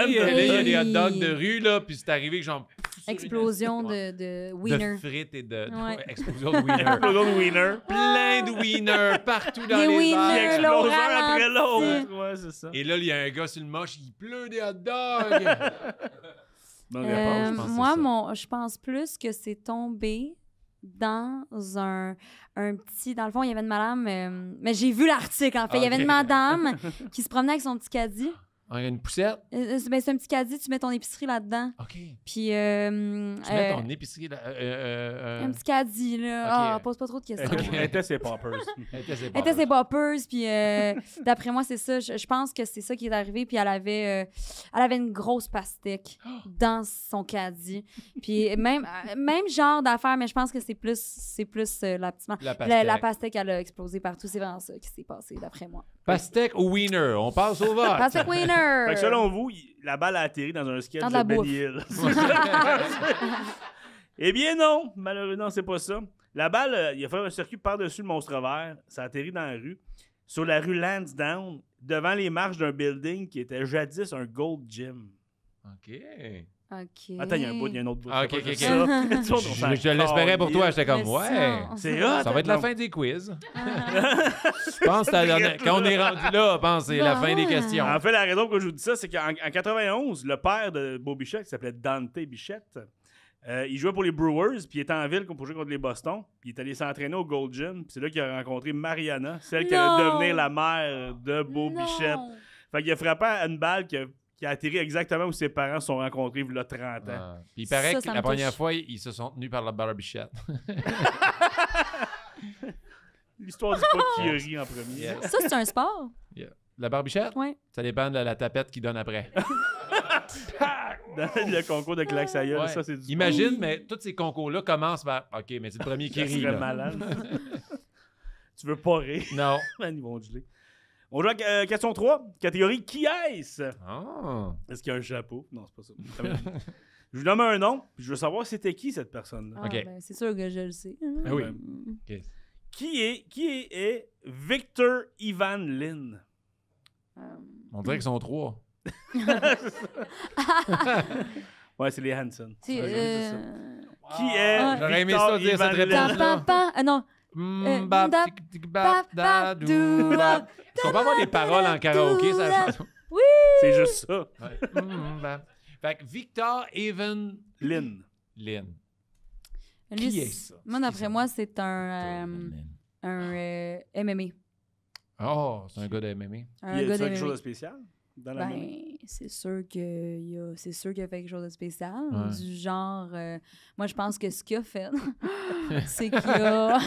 il, y a, là, il y a des hot dogs de rue, là, puis c'est arrivé que genre... Explosion de, de wiener. De frites et de... explosion de wiener. explosion de wiener. Plein de wiener partout dans les, balles, Explosion après l'autre. Ouais, c'est ça. Et là, il y a un gars sur le moche, qui pleut des hot dogs. Euh, moi, mon, je pense plus que c'est tombé dans un, petit. Dans le fond, il y avait une madame, euh, mais j'ai vu l'article en fait. Il y avait une madame qui se promenait avec son petit caddie a une poussette? Euh, euh, ben, c'est un petit caddie, tu mets ton épicerie là-dedans. OK. Puis. Euh, tu mets ton épicerie là. Un petit caddie, là. Ah, pose pas trop de questions. Elle était ses poppers. Elle était ses poppers. Puis, d'après moi, c'est ça. Je, pense que c'est ça qui est arrivé. Puis, elle avait, elle avait une grosse pastèque dans son caddie. Puis, même, même genre d'affaire, mais je pense que c'est plus, c'est plus la, petite... la, pastèque. La, la pastèque, elle a explosé partout. C'est vraiment ça qui s'est passé, d'après moi. Pastèque ou wiener? On passe au vote. pastèque wiener! selon vous, la balle a atterri dans un sketch de la eh bien non, malheureusement, c'est pas ça. La balle, euh, il a fait un circuit par-dessus le monstre vert, ça a atterri dans la rue, sur la rue Lansdowne, devant les marches d'un building qui était jadis un gold gym. OK. OK. Attends, il y a un bout, il y a un autre bout. Ah, je, l'espérais pour toi. J'étais comme, ouais. C'est hot. Ça va être la fin des quiz. pense quand on est rendu là, je pense que c'est la fin des questions. En fait, la raison pour laquelle je vous dis ça, c'est qu'en 91, le père de Beau Bichette, qui s'appelait Dante Bichette, euh, il jouait pour les Brewers, puis il était en ville pour jouer contre les Boston. Puis il est allé s'entraîner au Gold Gym. Puis c'est là qu'il a rencontré Mariana, celle qui allait devenir la mère de Beau Bichette. Fait qu'il a frappé une balle qui a qui a atterri exactement où ses parents se sont rencontrés il y a 30 ans. Ah. Puis il paraît que la première fois, ils se sont tenus par la barbichette. L'histoire du pas qui ah. rit en premier. Ça, c'est un sport. La barbichette? Oui. Ça dépend de la, tapette qu'ils donne après. Dans le concours de claque ça, c'est du Imagine, mais tous ces concours-là commencent par OK, mais c'est le premier qui rit. tu veux pas rire. Non. ils vont geler. On joue à euh, question 3, catégorie qui est-ce ah. Est-ce qu'il y a un chapeau Non, c'est pas ça. je vous donne un nom, puis je veux savoir c'était qui cette personne. Ah, ben, c'est sûr que je le sais. Hein. Ah oui. Qui est qui est, Victor Ivan Lynn? Euh, On dirait qu'ils sont trois. ouais, c'est les Hanson. Qui est J'aurais aimé ça euh, ah, dire cette non, font mm, euh, pas avoir des paroles en karaoké, ça Oui! C'est juste ça. Mm, fait que Victor Evan, Lynn. Lynn. Qui est ça? Moi, d'après moi, c'est un, euh, un euh, MMA. Oh, c'est un gars de MMA. Un gars a fait quelque chose de spécial? Ben, c'est sûr que c'est sûr qu'il y a fait quelque chose de spécial du genre euh, moi je pense que ce qu'il a fait c'est qu'il a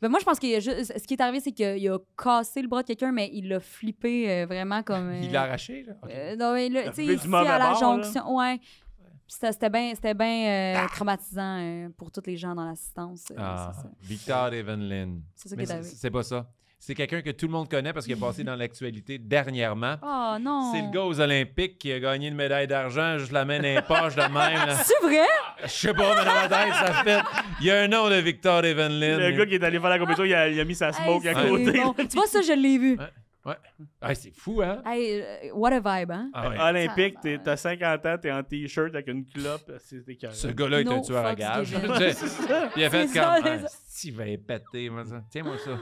ben, moi je pense que ce qui est arrivé c'est qu'il a cassé le bras de quelqu'un mais il l'a flippé euh, vraiment comme il euh, l'a arraché là non mais là, il à la jonction ouais c'était bien ah! traumatisant pour tous les gens dans l'assistance. Ah, Victor ah. Victor C'est ça qui est arrivé. C'est pas ça. C'est quelqu'un que tout le monde connaît parce qu'il est passé dans l'actualité dernièrement. Oh non! C'est le gars aux Olympiques qui a gagné une médaille d'argent, je la main dans poche de même. C'est vrai? Ah, je sais pas, mais dans ma tête, ça fait. Il y a un nom de Victor Evenlin Le gars qui est allé faire la compétition, il a, mis sa smoke à côté. tu vois, ça, je l'ai vu. Ouais. c'est fou, hein? Hey, euh, what a vibe, hein? Ah Olympique, euh, t'as 50 ans, t'es en t-shirt avec une clope, c'est Ce gars-là est un tueur à gage. il a fait comme. Ah, si, va ça. tiens-moi ça.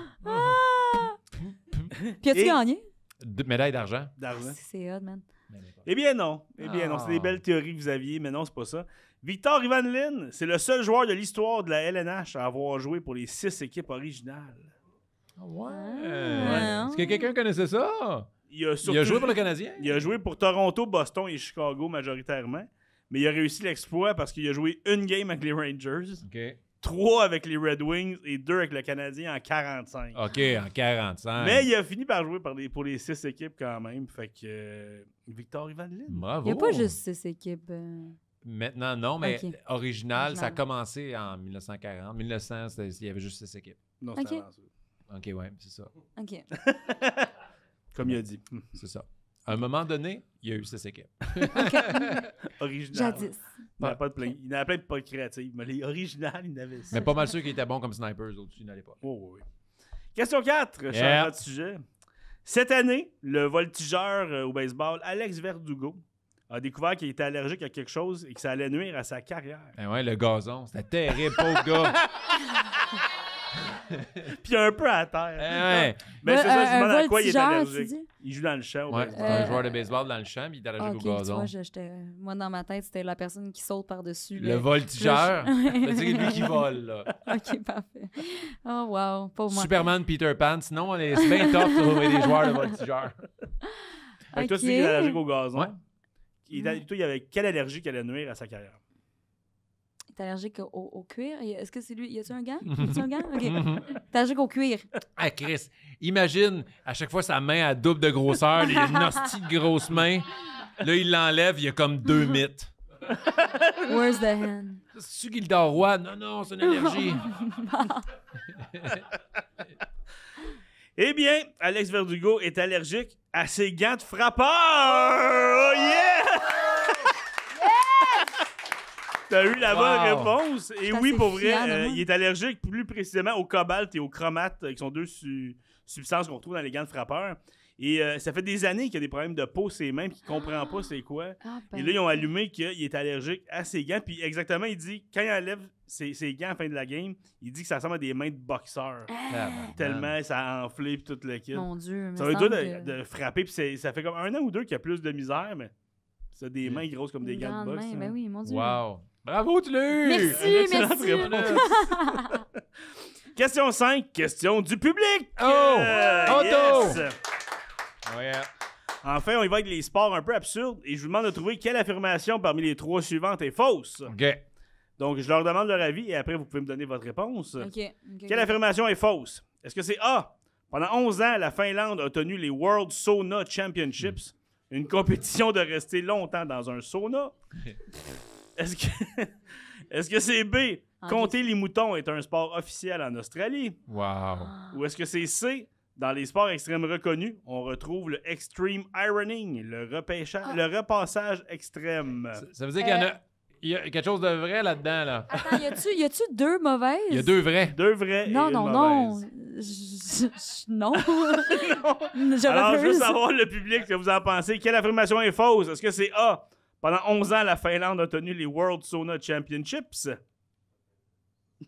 Puis as-tu gagné? médaille d'argent. D'argent. Ah, c'est odd, man. Eh bien non. Eh bien non. C'est des ah. belles théories que vous aviez, mais non, c'est pas ça. Victor Ivanlin, c'est le seul joueur de l'histoire de la LNH à avoir joué pour les six équipes originales. Ah ouais. Est-ce que quelqu'un connaissait ça? Il a, joué pour le Canadien? Il a joué pour Toronto, Boston et Chicago majoritairement. Mais il a réussi l'exploit parce qu'il a joué une game avec les Rangers. Okay trois avec les Red Wings et deux avec le Canadien en 45. OK, en 45. Mais il a fini par jouer pour les, six équipes quand même. Fait que euh, Victor Ivanlin. Bravo. Il n'y a pas juste six équipes. Euh, Maintenant, non, mais original, ça a commencé en 1940. 1900, il y avait juste six équipes. Non, c'était OK, ouais, c'est ça. OK. Comme il a dit. C'est ça. À un moment donné, il y a eu ses équipes. original. Jadis. Il n'avait pas de plein. Il de pas créatifs, mais les originales, il n'avait Mais pas mal sûr qu'il étaient bons comme snipers au-dessus de l'époque. Oh, oui, Question 4, Change changement de sujet. Cette année, le voltigeur euh, au baseball, Alex Verdugo, a découvert qu'il était allergique à quelque chose et que ça allait nuire à sa carrière. Ben ouais, le gazon, c'était terrible, pauvre gars. Puis un peu à terre. Eh Mais c'est ça, je me demande à quoi il est allergique. Il joue dans le champ. un joueur de baseball dans le champ, puis il est allergique ah, au gazon. Moi, dans ma tête, c'était la personne qui saute par-dessus. Le voltigeur. C'est lui qui vole, OK, parfait. Oh, wow. Pas moi. Superman, Peter Pan. Sinon, on est bien top pour trouver des joueurs de voltigeur. Fait que toi, c'est allergique au gazon. Ouais. Il, y avait quelle allergie qui allait nuire à sa carrière? allergique au, cuir. Est-ce que c'est lui? Y a-tu un gant? Y a-tu un gant? OK. t'es allergique au cuir. Ah, Chris, imagine, à chaque fois, sa main à double de grosseur, il a une hostie de grosse main. Là, il l'enlève, il y a comme deux mythes. Where's the hand? C'est Gildor Roy. Non, non, c'est une allergie. eh bien, Alex Verdugo est allergique à ses gants de frappeur! Oh yeah! T'as eu la bonne réponse. Et oui, pour vrai, euh, il est allergique plus précisément au cobalt et au chromate, euh, qui sont deux substances qu'on retrouve dans les gants de frappeur. Et euh, ça fait des années qu'il a des problèmes de peau, ses mains, puis qu'il comprend pas c'est quoi. Ah, ah, ben et là, ils ont allumé qu'il est allergique à ses gants. Puis exactement, il dit, quand il enlève ses, gants à la fin de la game, il dit que ça ressemble à des mains de boxeur. Ah. Tellement ça a enflé, puis tout le Mon Dieu. Ça va être de, frapper, puis ça fait comme un an ou deux qu'il y a plus de misère, mais ça a des mains grosses comme des gants de boxe. Hein. Ben oui, mon Dieu. Wow. Bravo, tu l'as Merci, merci. question 5, question du public! Oh! Euh, yes. Enfin, on y va avec les sports un peu absurdes et je vous demande de trouver quelle affirmation parmi les trois suivantes est fausse. OK. Donc, je leur demande leur avis et après, vous pouvez me donner votre réponse. OK. Quelle affirmation est fausse? Est-ce que c'est A? Pendant 11 ans, la Finlande a tenu les World Sauna Championships, une compétition de rester longtemps dans un sauna. Est-ce que est que c'est B, compter les moutons est un sport officiel en Australie? Wow. Ah. Ou est-ce que c'est C, dans les sports extrêmes reconnus, on retrouve le extreme ironing, le, ah. le repassage extrême. Ça, veut dire qu'il y a euh. y quelque chose de vrai là-dedans. Là. Attends, y a-tu deux mauvaises? Il y a deux vrais. Deux vrais. Non, non, non. non. non. Je Alors, juste savoir le public ce que vous en pensez. Quelle affirmation est fausse? Est-ce que c'est A? Pendant 11 ans, la Finlande a tenu les World Sauna Championships.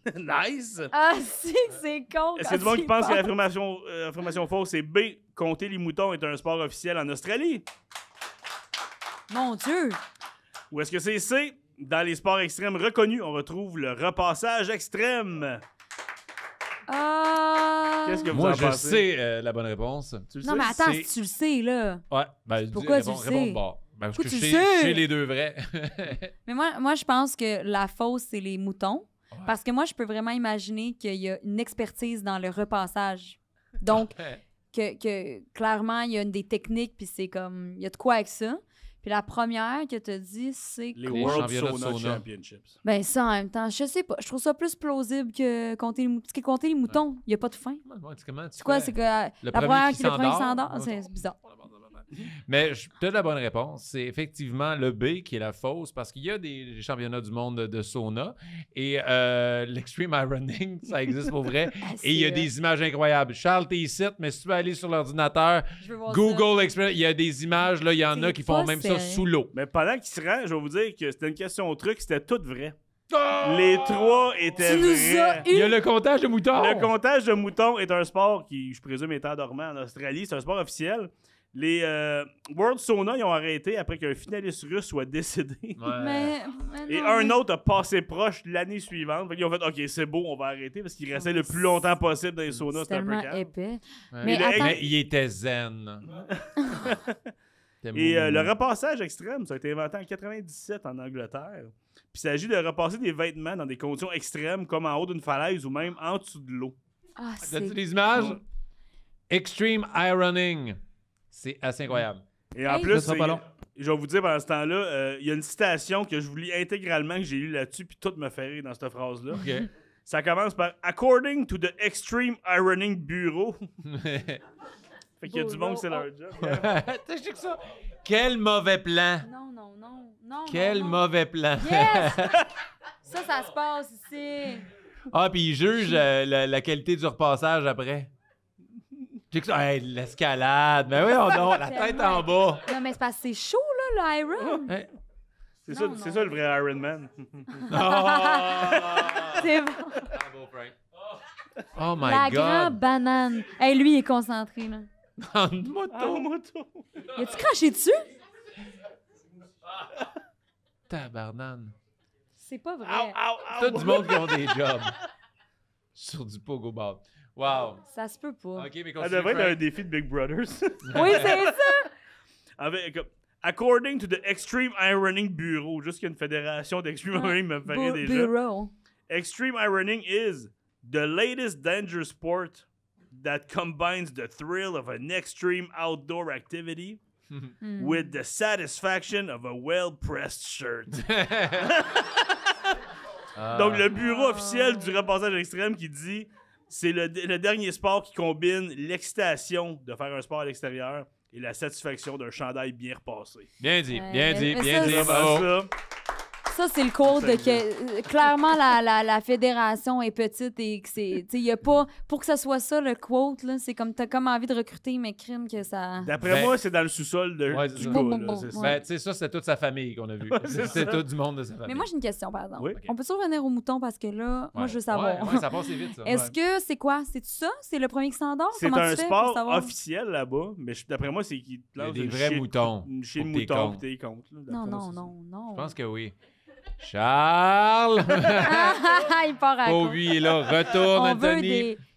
nice! Ah, si, c'est con! Est-ce que tout pense que l'affirmation euh, fausse c'est B, compter les moutons est un sport officiel en Australie? Mon Dieu! Ou est-ce que c'est C, dans les sports extrêmes reconnus, on retrouve le repassage extrême? Euh... Qu'est-ce que vous Moi, je sais euh, la bonne réponse. non, mais attends, si tu le sais, là. Ouais, ben, pourquoi tu sais? Ben, parce que les deux vrais. Mais moi, moi, je pense que la fausse, c'est les moutons. Parce que moi, je peux vraiment imaginer qu'il y a une expertise dans le repassage. Donc, que, clairement, il y a des techniques, puis c'est comme, il y a de quoi avec ça. Puis la première que tu dit, c'est les World Sauna, Championships. Ben ça, en même temps, je sais pas. Je trouve ça plus plausible que compter les moutons. que compter les moutons, il n'y a pas de fin. c'est quoi? C'est que euh, la première qui, s'endort, c'est bizarre. Mais je être la bonne réponse. C'est effectivement le B qui est la fausse parce qu'il y a des championnats du monde de sauna et euh, l'extreme ironing, ça existe pour vrai. et il y a des images incroyables. Charles, t'es ici, mais si tu veux aller sur l'ordinateur, Google il y a des images, là, il y en a qui font même ça sous l'eau. Mais pendant qu'il se rend, je vais vous dire que c'était une question au truc, c'était tout vrai. Oh! Les trois étaient vrais. Il y a le comptage de moutons. Le comptage de moutons est un sport qui, je présume, est endormant en Australie. C'est un sport officiel. Les euh, World Sona, ils ont arrêté après qu'un finaliste russe soit décédé. Et un autre a passé proche l'année suivante. ils ont fait OK, c'est beau, on va arrêter parce qu'il restait le plus longtemps possible dans les saunas. C'était un peu Épais. Mais, il était zen. Et euh, le repassage extrême, ça a été inventé en 97 en Angleterre. Puis il s'agit de repasser des vêtements dans des conditions extrêmes, comme en haut d'une falaise ou même en dessous de l'eau. Ah, As-tu des images? Extreme ironing. C'est assez incroyable. Et en plus, je vais vous dire pendant ce temps-là, euh, il y a une citation que je vous lis intégralement, que j'ai lue là-dessus, puis tout me fait rire dans cette phrase-là. Ça commence par According to the Extreme Ironing Bureau. fait qu'il y a du monde que c'est leur job. ça. Quel mauvais plan. Non, non, non. non Quel mauvais plan. Yes! ça, ça se passe ici. Ah, puis ils jugent euh, la qualité du repassage après. J'ai hey, l'escalade. Mais ben oui, on a la ben tête en bas. Non, mais c'est c'est chaud, là, le Iron. C'est ça, ça le vrai Iron Man. Ah! C'est bon. Oh my la god. La grande banane. lui, il est concentré, là. En moto. moto. a tu craché dessus? Tabarnane. C'est pas vrai. Tout du monde qui a des jobs. Sur du pogo Wow. Ça se peut pas. OK, mais devrait être un défi de Big Brothers. oui, c'est ça. Avec, according to the Extreme Ironing Bureau, juste qu'il y a une fédération d'Extreme ah, Ironing, me parlé déjà. Extreme Ironing is the latest dangerous sport that combines the thrill of an extreme outdoor activity hmm. with the satisfaction of a well-pressed shirt. Donc, le bureau ah. officiel du repassage extrême qui dit c'est le, dernier sport qui combine l'excitation de faire un sport à l'extérieur et la satisfaction d'un chandail bien repassé. Bien dit, bien dit, bien dit ça, c'est le quote que euh, clairement la, la, la fédération est petite et que c'est. Tu y a pas. Pour que ça soit ça, le quote, là, c'est comme t'as comme envie de recruter, mais crime que ça. D'après ben, moi, c'est dans le sous-sol de, du bon, ben, tu sais, ça, c'est toute sa famille qu'on a vu. c'est tout du monde de sa famille. Mais moi, j'ai une question, par exemple. On peut revenir aux moutons parce que là, moi, je veux savoir. ça passe vite, ça. Est-ce que c'est quoi? C'est ça? C'est le premier qui s'endort? C'est un sport officiel là-bas, mais d'après moi, c'est qui. Des vrais moutons. Chez le mouton, t'es contre. Non, non, non, non. Je pense que oui. Charles! Il part à il est là. Retourne, On veut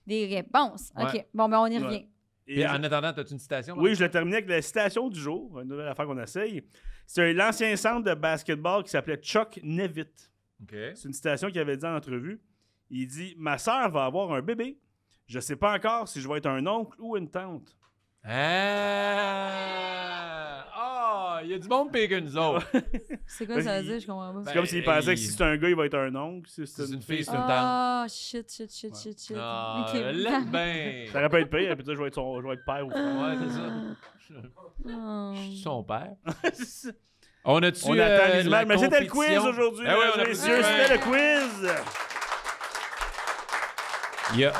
des, réponses. OK. Bon, ben on y revient. Et en attendant, tu as une citation? Oui, je vais terminais avec la citation du jour, une nouvelle affaire qu'on essaye. C'est l'ancien centre de basketball qui s'appelait Chuck Nevitt. OK. C'est une citation qu'il avait dit en entrevue. Il dit Ma sœur va avoir un bébé. Je ne sais pas encore si je vais être un oncle ou une tante. Ah! ah! du monde pire nous autres. C'est quoi ça veut dire? Je comprends pas. C'est comme s'il ben, pensait que si c'est un gars, il va être un oncle. Si c'est une fille, c'est une tante. Oh, ah, shit, shit, shit, shit, shit. Ah, Ça aurait pas être pire, puis tu ça je vais être, son- père ou Ouais, c'est ça. Ah. Je suis son père. On a-tu. On attend euh, les la images. Mais c'était le quiz aujourd'hui, ben oui, on a C'était le quiz. Il y, a,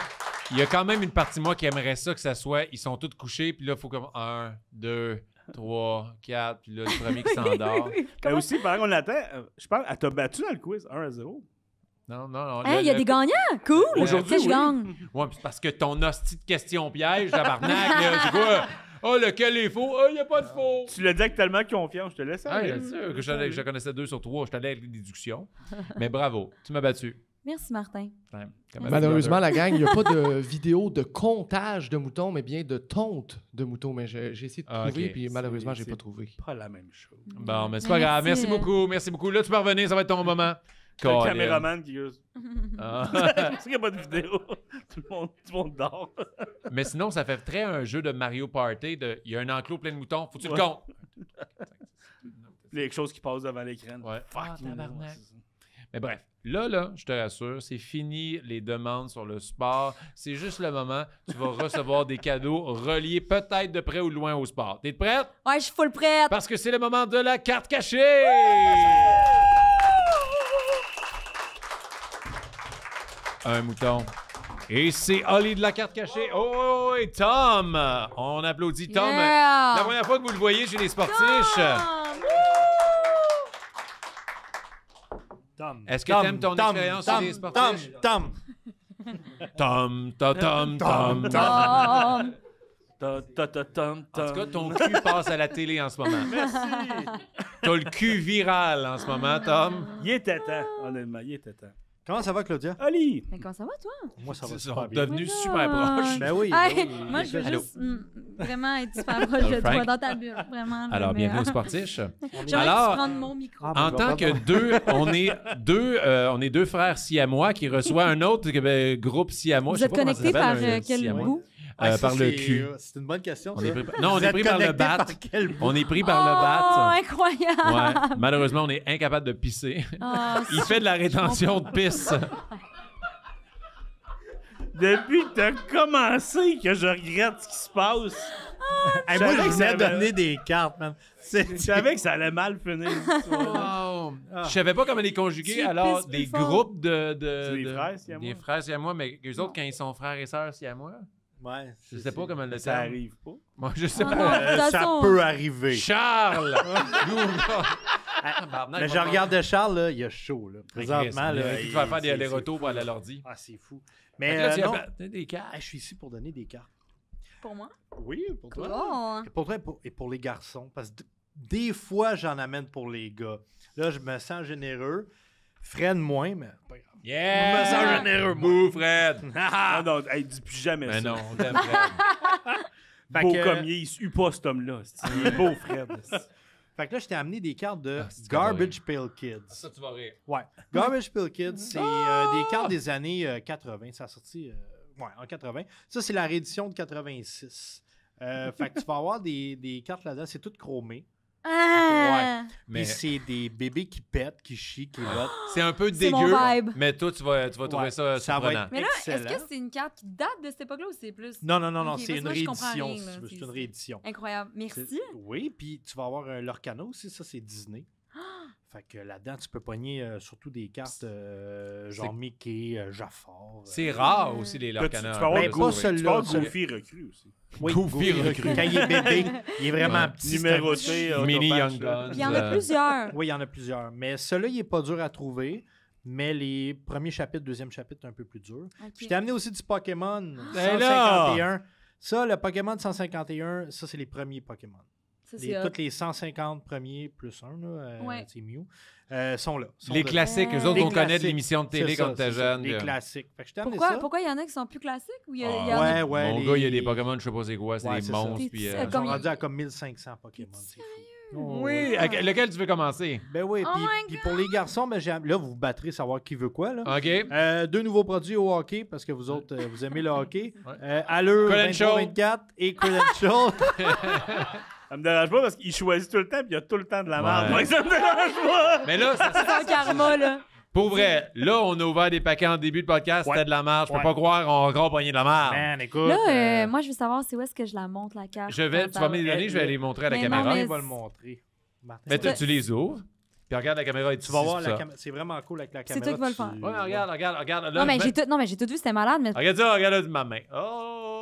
il y a quand même une partie de moi qui aimerait ça que ça soit. Ils sont tous couchés, puis là, il faut comme un, deux, 3, 4, puis là, le premier qui s'endort. Mais aussi, pendant qu'on l'attend, euh, je parle, elle t'a battu dans le quiz 1 à 0. Non, non, non. Hein, il y a des gagnants! Cool! Aujourd'hui, je gagne. Oui, puis parce que ton hostie de question piège, tabarnak, là, tu vois. Oh, lequel est faux? Oh, il n'y a pas de faux! Tu l'as dit avec tellement confiance, je te laisse ah, aller. bien sûr, que je, je connaissais deux sur trois. Je t'allais avec les déductions. Mais bravo, tu m'as battu. Merci, Martin. Malheureusement, la gang, il n'y a pas de vidéo de comptage de moutons, mais bien de tonte de moutons. Mais j'ai essayé de ah, trouver, puis malheureusement, j'ai pas trouvé. Pas la même chose. Bon, mais c'est pas grave. Merci beaucoup. Merci beaucoup. Là, tu peux revenir, ça va être ton moment. Le caméraman qui use. Ah. qu'il n'y a pas de vidéo. Tout le, monde, dort. mais sinon, ça fait très un jeu de Mario Party. De... Il y a un enclos plein de moutons, faut le tu Il le a quelque choses qui passent devant l'écran. Ouais. Fuck, ah, mais bref, là, là, je te rassure, c'est fini les demandes sur le sport. C'est juste le moment. Tu vas recevoir des cadeaux reliés peut-être de près ou de loin au sport. T'es prête? Ouais, je suis full prête. Parce que c'est le moment de la carte cachée! Un mouton. Et c'est Holly de la carte cachée. Oh, oh, oh et Tom! On applaudit Tom. La première fois que vous le voyez j'ai les sportifs. Tom. Est-ce que t'aimes ton expérience sur les sportifs? Tom, Tom. Tom, Tom, Tom, Tom. Tom. Tom, En tout cas, ton cul passe à la télé en ce moment. Merci. T'as le cul viral en ce moment, Tom. Il est temps, honnêtement, il est temps. Comment ça va, Claudia? Ali! comment ça va, toi? Moi, ça va Ils super sont devenus super proches. Ben, ben oui. moi, je veux juste mm, vraiment être super proche de toi dans ta bulle. Vraiment. Alors, bienvenue au Sportiche. Alors, prendre mon micro. Ah, ben, en ben, tant que deux, on est deux, euh, on est deux frères siamois qui reçoivent un autre euh, groupe siamois. Vous Je êtes connectés par euh, quel bout? Euh, ah, par le cul. Euh, c'est une bonne question. non, on est pris par le bat. on est pris par le le bat. incroyable. Malheureusement, on est incapable de pisser. Ah, il fait de la rétention de pisse. Depuis que as commencé que je regrette ce qui se passe. Ah, moi, je donné des cartes, Je savais que ça allait mal finir. Je savais pas comment les conjuguer. Alors, des groupes de, de, des frères, moi. Des frères mais les autres, quand ils sont frères et sœurs à moi... Ouais, je sais pas comment le Ça arrive pas. Moi, je sais ah pas. Euh, ça peut arriver. Charles! Ah, ah, bah, mais je regarde Charles, il a chaud. Là. Présentement, il va faire des allers-retours pour aller à l'ordi. c'est- Ah, c'est fou. Mais euh, non, des cartes. je suis ici pour donner des cartes. Pour moi. Oui, pour toi. Oh. pour toi et pour, les garçons, parce que des fois, j'en amène pour les gars. Là, je me sens généreux. Freine moins, mais pas grave. Yeah! Message Fred! Ah, non, non, ne dit plus jamais Mais ça. non, on beau que- comme il il se pas cet homme-là. c'est- Il beau, Fred. Fait que là, je t'ai amené des cartes de ah, Garbage Pail Kids. Ça, tu vas rire. Ouais. Garbage Pail Kids, c'est euh, des cartes des années 80. Euh, ça a sorti euh, ouais, en 80. Ça, c'est la réédition de 86. fait que tu vas avoir des, des cartes là-dedans. C'est toutes chromées. Ouais. Ah! Mais c'est des bébés qui pètent, qui chient, qui votent. Ah! C'est un peu dégueu. Mais toi, tu vas, tu vas trouver ça, surprenant. mais là, est-ce que c'est une carte qui date de cette époque-là ou c'est plus. Non, non, non, non c'est une réédition. C'est une réédition. Incroyable. Merci. Oui, puis tu vas avoir un Lorcano aussi, ça, c'est Disney. Fait que là-dedans, tu peux pogner euh, surtout des cartes euh, genre Mickey, Jaffa. Euh, Jafar. C'est rare mm. aussi les Lorcanas. Tu, tu, avoir ben, pas celui-là. pas Goofy recrue aussi. Oui, Goofy, recrue. Quand il est bébé, il est vraiment petit. Numéroté. Mini Young Guns. Il y en a plusieurs. Oui, il y en a plusieurs. Mais celui-là, il n'est pas dur à trouver. Mais les premiers chapitres, deuxième chapitre, c'est un peu plus dur. Je t'ai amené aussi du Pokémon 151. Ah! Ça, le Pokémon 151, ça, c'est les premiers Pokémon les, euh, toutes les 150 premiers plus un, là, euh, c'est mieux, euh, sont là. les classiques, les autres, on connaît de l'émission de télé quand t'es jeune. Les classiques. pourquoi, il y en a qui sont plus classiques? Ou y a, y ah, a... Ouais, ouais, Mon les... gars, il y a des Pokémon, je sais pas c'est quoi, c'est des monstres. Puis, euh... Ils sont rendus à comme 1500 Pokémon. Oh, oui, lequel tu veux commencer? Ben oui, oh puis pour les garçons, ben, là, vous vous battrez savoir qui veut quoi. Là. OK. deux nouveaux produits au hockey, parce que vous autres, vous aimez le hockey. Ouais. Euh, Allure 24 et Credential. Ça me dérange pas parce qu'il choisit tout le temps, puis il y a tout le temps de la merde. me dérange pas. Mais là, c'est un karma, là. Pour vrai, là, on a ouvert des paquets en début de podcast, c'était de la marge. Je peux pas croire, on a encore pogné de la marge. Man, écoute. Là, euh, euh, moi, je veux savoir, c'est où est-ce que je la montre, la carte. Je vais, tu vas me donner, je vais aller euh, montrer à la caméra. Non, mais... va le montrer. toi, tu les ouvres. Puis regarde la caméra et tu, vas voir c'est vraiment cool avec la caméra. C'est toi qui vas le faire. Ouais, regarde, regarde, regarde. non, mais j'ai tout... vu, c'était malade. Regarde ça, regarde là, ma main. Oh!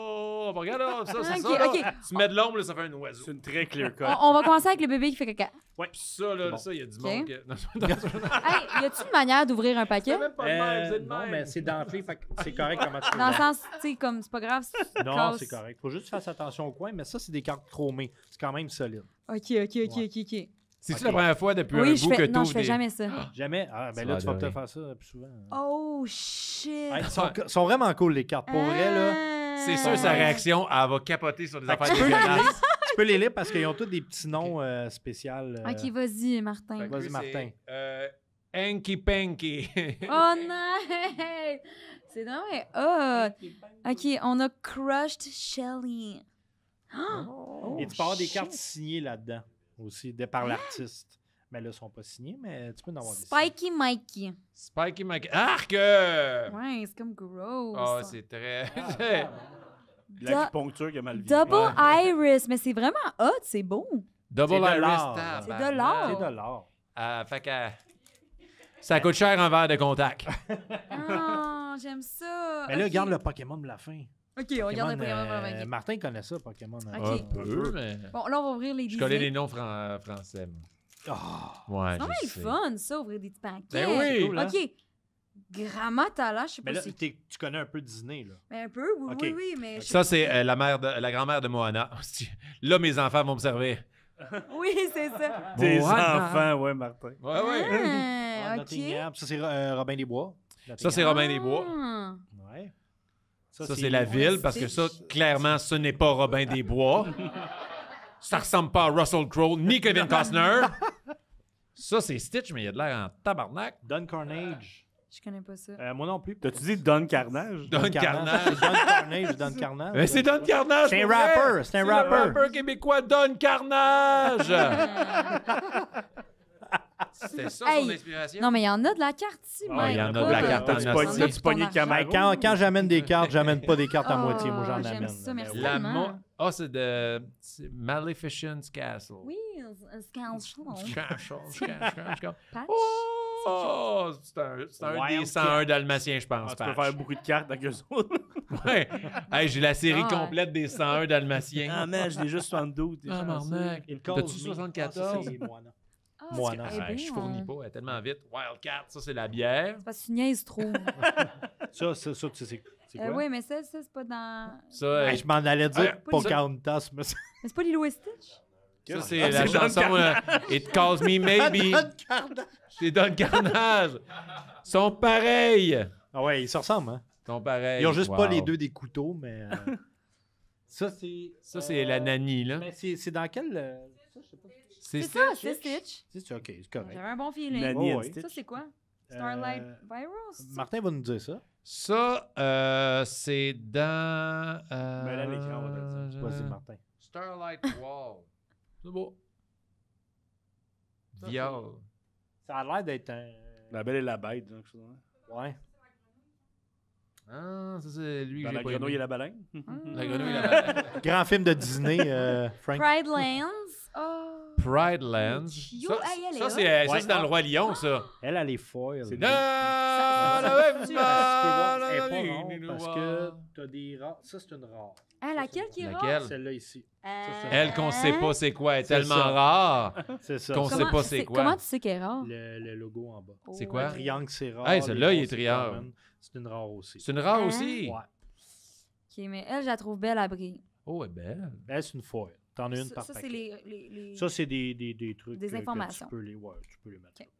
Regarde ça, c'est ça. Tu mets de l'ombre, ça fait un oiseau. C'est une très clear cut. On, va commencer avec le bébé qui fait caca. Ouais, puis ça, là, ça, il y a du monde. y a-tu une manière d'ouvrir un paquet? c'est même pas de même, c'est de euh, non, mais c'est dentelé, c'est correct comme ça. Dans le sens, tu sais, comme c'est pas grave. Non, c'est correct. Faut juste faire attention au coin, mais ça, c'est des cartes chromées. C'est quand même solide. Ok, ok, ok, ok, ok. C'est-tu la première fois depuis un bout que fais. Non, je fais jamais ça. Jamais. Ah, ben là, tu vas te faire ça plus souvent. Oh shit! ils, sont, sont vraiment cool, les cartes. Pour euh, vrai, là, c'est sûr, sa réaction, elle va capoter sur des affaires tu dégueulasses. tu peux les lire parce qu'ils ont tous des petits noms euh, spéciaux. Euh. Ok, vas-y, Martin. Vas-y, Martin. Euh, Panky. oh, nice! C'est nommé. Ok, on a Crushed Shelly. Oh. Oh, Et tu peux avoir des cartes signées là-dedans aussi, de par ah! l'artiste. Mais là, ils ne sont pas signés, mais tu peux en avoir des Spikey Mikey. Spikey Mikey. Arc! Euh! Ouais, c'est comme gross. Ah, oh, c'est très. Ah, L'acupuncture qui a mal vu. Double Iris, mais c'est vraiment hot, c'est beau. Double Iris, c'est de l'or. C'est de l'or. Ah, fait que ça coûte cher un verre de contact. oh, j'aime ça. Mais là, regarde garde le Pokémon de la fin. OK, on regarde le Pokémon de la fin. Euh, Martin connaît ça, Pokémon. Hein. Un peu, mais... Bon, là, on va ouvrir les Je connais les noms français. Oh, ouais, c'est fun, ça, ouvrir des petits paquets. Ben oui, hein. OK. Gramatala, je sais pas si... Tu connais un peu Disney, là. Mais un peu, oui, oui, oui, mais... Ça, c'est euh, la, la grand-mère de Moana. Là, mes enfants vont me servir. oui, c'est ça. Tes enfants, oui, Martin. Oui, oui. Ah! Euh, ça, c'est Robin des Bois. Ça, ah! c'est Robin des Bois. Ouais. Ça, ça c'est la ville, parce que ça, clairement, ce n'est pas Robin des Bois. ça ressemble pas à Russell Crowe ni Kevin Costner. Ça, c'est Stitch, mais il y a de l'air en tabarnak. Don Carnage. Euh, je connais pas ça. Euh, moi non plus. T'as-tu dit Don Carnage? Don, Carnage. Don Carnage, Don Carnage. c'est Don Carnage. C'est un rapper. C'est un rapper. un rapper québécois, Don Carnage. C'est ça son inspiration? Non, mais il y en a de la carte ici, il y en a de la carte en du Quand, j'amène des cartes, j'amène pas des cartes à moitié. Moi, j'en oh, amène. ça, merci Ah, c'est de Maleficent's Castle. Oui, un- un scansion. Castle, Oh! C'est un, c'est des 101 Dalmatiens, je pense. On ah, tu peux faire beaucoup de cartes avec eux autres. Ouais. j'ai la série ah, complète des 101 Dalmatiens. Ah, ah mais j'ai juste 72. déjà. Ah, mec. T'as-tu 74? Moi, non. Eh je ben, fournis euh, pas, elle est tellement vite. Wildcat, ça, c'est la bière. C'est pas que tu trop. ça, ça, ça, c'est euh, quoi? oui, mais ça, ça c'est pas dans. Ça, euh, je m'en allais dire pour Pocahontas, mais c'est pas Lilo et Stitch? Ça, c'est la chanson It Calls Me Maybe. c'est Don Carnage. Ils sont pareils. Ah ouais, ils se ressemblent, hein? Ils sont pareils. Ils ont juste pas les deux des couteaux, mais. ça, c'est. Ça, c'est la nanny, là. Mais c'est dans quel. Ça, je sais pas. C'est ça, c'est Stitch. Stitch, ok, c'est correct. J'avais un bon feeling. Oh, ça, c'est quoi? Euh, Starlight euh, Virus? Martin va nous dire ça. Ça, euh, c'est dans. Euh, ben là, l'écran, on va Martin. Starlight Wall. c'est beau. Viol. Ça a l'air d'être un. La belle et la bête, quelque chose. Ouais. Ah, ça c'est lui. Dans la grenouille, et la baleine. Ah. La grenouille et la baleine. Grand film de Disney, euh, Frank. Pride Land. Oh, Pride Lands. Ça, euh, c'est dans le Roi Lion, ça. Ah! Elle, elle est foil. C'est parce que t'as des rares. Ça, c'est une rare. Ah, laquelle qui est rare? Celle-là ici. Elle qu'on ne sait pas c'est quoi Elle est tellement rare c'est ça. sait pas c'est quoi. Comment tu sais qu'elle est rare? Le, logo en bas. C'est quoi? triangle, c'est rare. là il est triangle. C'est une rare aussi. C'est une rare hein? aussi? Ouais. OK, mais elle, je la trouve belle à briller. Oh, elle est belle. Elle, c'est une foil. T'en as une ça, par ça, paquet. Les, les, Ça, c'est des, des, des, trucs. Des informations. Que tu, peux les, tu peux les mettre. Okay.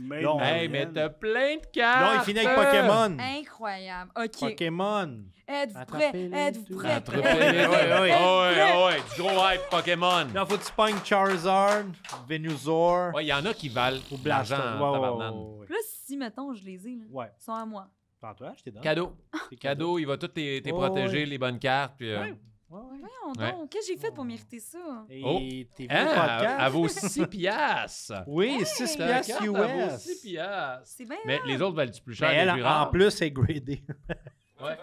Mais, mais t'as plein de cartes! Non, il finit avec Pokémon! Incroyable! OK. Pokémon! Êtes-vous prêts? Êtes-vous prêts? Attrapez Oui, oui, oui, oui, du gros hype Pokémon! Il faut que tu pognes Charizard, Venusaur... Ouais, il y en a qui valent ou l'argent en hein, Plus, si, mettons, je les ai, ouais. ils sont à moi. Prends-toi, je t'ai donné. Cadeau! cadeau, il va tous tes, protéger, les bonnes cartes, puis... Euh, qu'est-ce que j'ai fait pour oh. mériter ça? Et oh. Hein? À, vos 6 piastres! Oui, 6 piastres US! C'est bien Mais les autres valent plus cher? elle, en plus, c'est gradé. Ouais.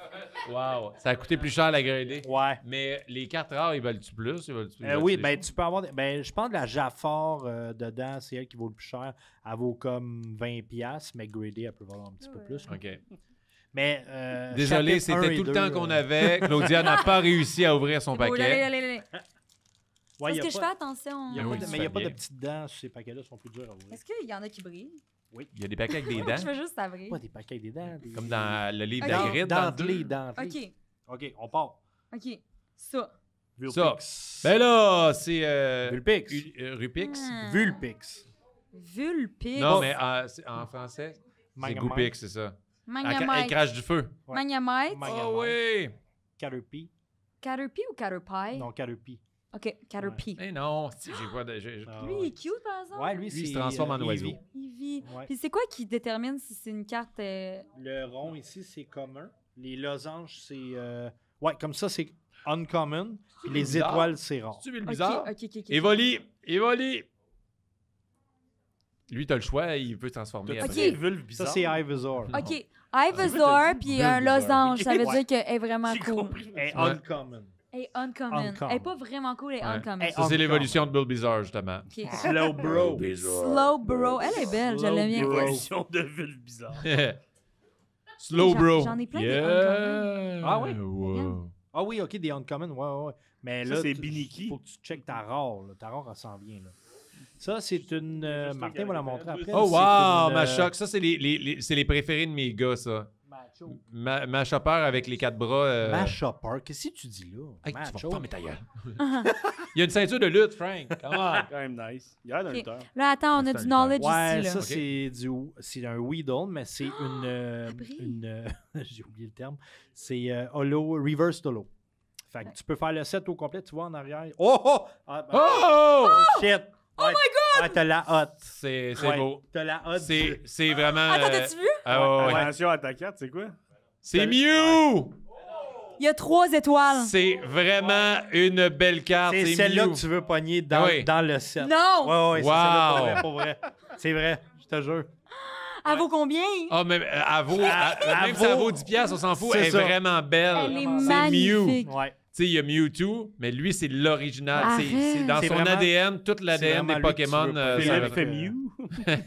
Wow. Ça a coûté plus cher la gradée. Ouais. Mais les cartes rares, ils valent-tu plus? Ils valent euh, plus oui, ben tu peux avoir. Ben, je pense que la Jafar euh, dedans, c'est elle qui vaut le plus cher. Elle vaut comme 20$, mais gradée, elle peut valoir un petit peu plus. OK. Mais, euh, Désolé, c'était tout le temps qu'on euh. avait. Claudia n'a pas réussi à ouvrir son paquet. allez, allez, allez. est Parce que je fais attention. Ah mais il n'y a pas de petites dents. sur Ces paquets-là sont plus durs à Est-ce qu'il y en a qui brillent? Oui. Il y a des paquets avec des dents. je veux juste avrer. Pas des paquets avec des dents. Comme dans le livre okay. d'Agrid. Dans, dans OK. OK, on part. OK. Ça. Vulpix. Ça. Ben là, c'est... Euh... Vulpix. Euh, ah. Vulpix. Vulpix. Non, mais ah, en français, c'est Goupix, c'est ça. Magnamite. Elle, crache du feu. Ouais. Oh oui! Caterpie. Caterpie ou Caterpie? Non, Caterpie. OK, Caterpie. Mais eh non, j'ai quoi de. Ah lui, il est cute, par exemple. Ouais, lui, il se transforme en euh, oiseau. Il vit. Puis c'est quoi qui détermine si c'est une carte. Euh, le rond ici, c'est commun. Les losanges, c'est. Euh... Ouais, comme ça, c'est uncommon. les étoiles, c'est rond. Tu veux le bizarre? OK, évolue. Évoli! Évoli! Lui, t'as le choix, il peut se transformer. Après. Ça, c'est Ivazor. OK. Ah, Ivysaur, puis un euh, losange. Ça veut dire qu'elle est vraiment cool. Elle est uncommon. Elle est uncommon. pas vraiment cool, elle est uncommon. Ça, c'est l'évolution de Bulbizarre, justement. Okay. Slow bro. Slow Elle est belle, je l'aime bien. L'évolution de Bulbizarre. Slow bro. J'en ai plein yeah. Ah oui? Ah oui, OK, des uncommon, ouais, ouais. Mais là, c'est Biniki. Faut que tu checkes ta rare. Ta rare, elle bien, là. Ça, c'est une. Euh, Martin va la montrer après. Oh, wow, ma choc. Euh, ça, c'est les, les, les, préférés de mes gars, ça. Macho. Ma, chopper avec les quatre bras. Euh, ma chopper, qu'est-ce que tu dis là? tu vas pas mettre Il y a une ceinture de lutte, Frank. C'est ah, quand même nice. Il y a attends, on ah, a du knowledge ici. ça, c'est un Weedle, mais c'est ah, une. J'ai oublié le terme. C'est Holo, Reverse Holo. Fait que tu peux faire le set au complet, tu vois en arrière. Oh! Oh! Ben, oh! oh! Shit! Oh my god! t'as la hotte. C'est beau. T'as la hotte. C'est c'est vraiment. Attends, euh, t'as-tu vu? Ah, ouais, Attention à ta carte, c'est quoi? C'est Mew! Il y a trois étoiles. C'est vraiment une belle carte. C'est celle-là que tu veux pogner ah dans, le set. Non! Ouais, ouais, c'est celle-là pour vrai. C'est vrai, je te jure. Elle vaut combien? Ah, oh, mais euh, elle vaut. même si elle vaut 10$, on s'en fout. C'est elle est vraiment belle. Elle est magnifique. Tu sais, il y a Mewtwo, mais lui, c'est l'original. C'est, dans son ADN, tout l'ADN des Pokémon. C'est euh, fait Mew.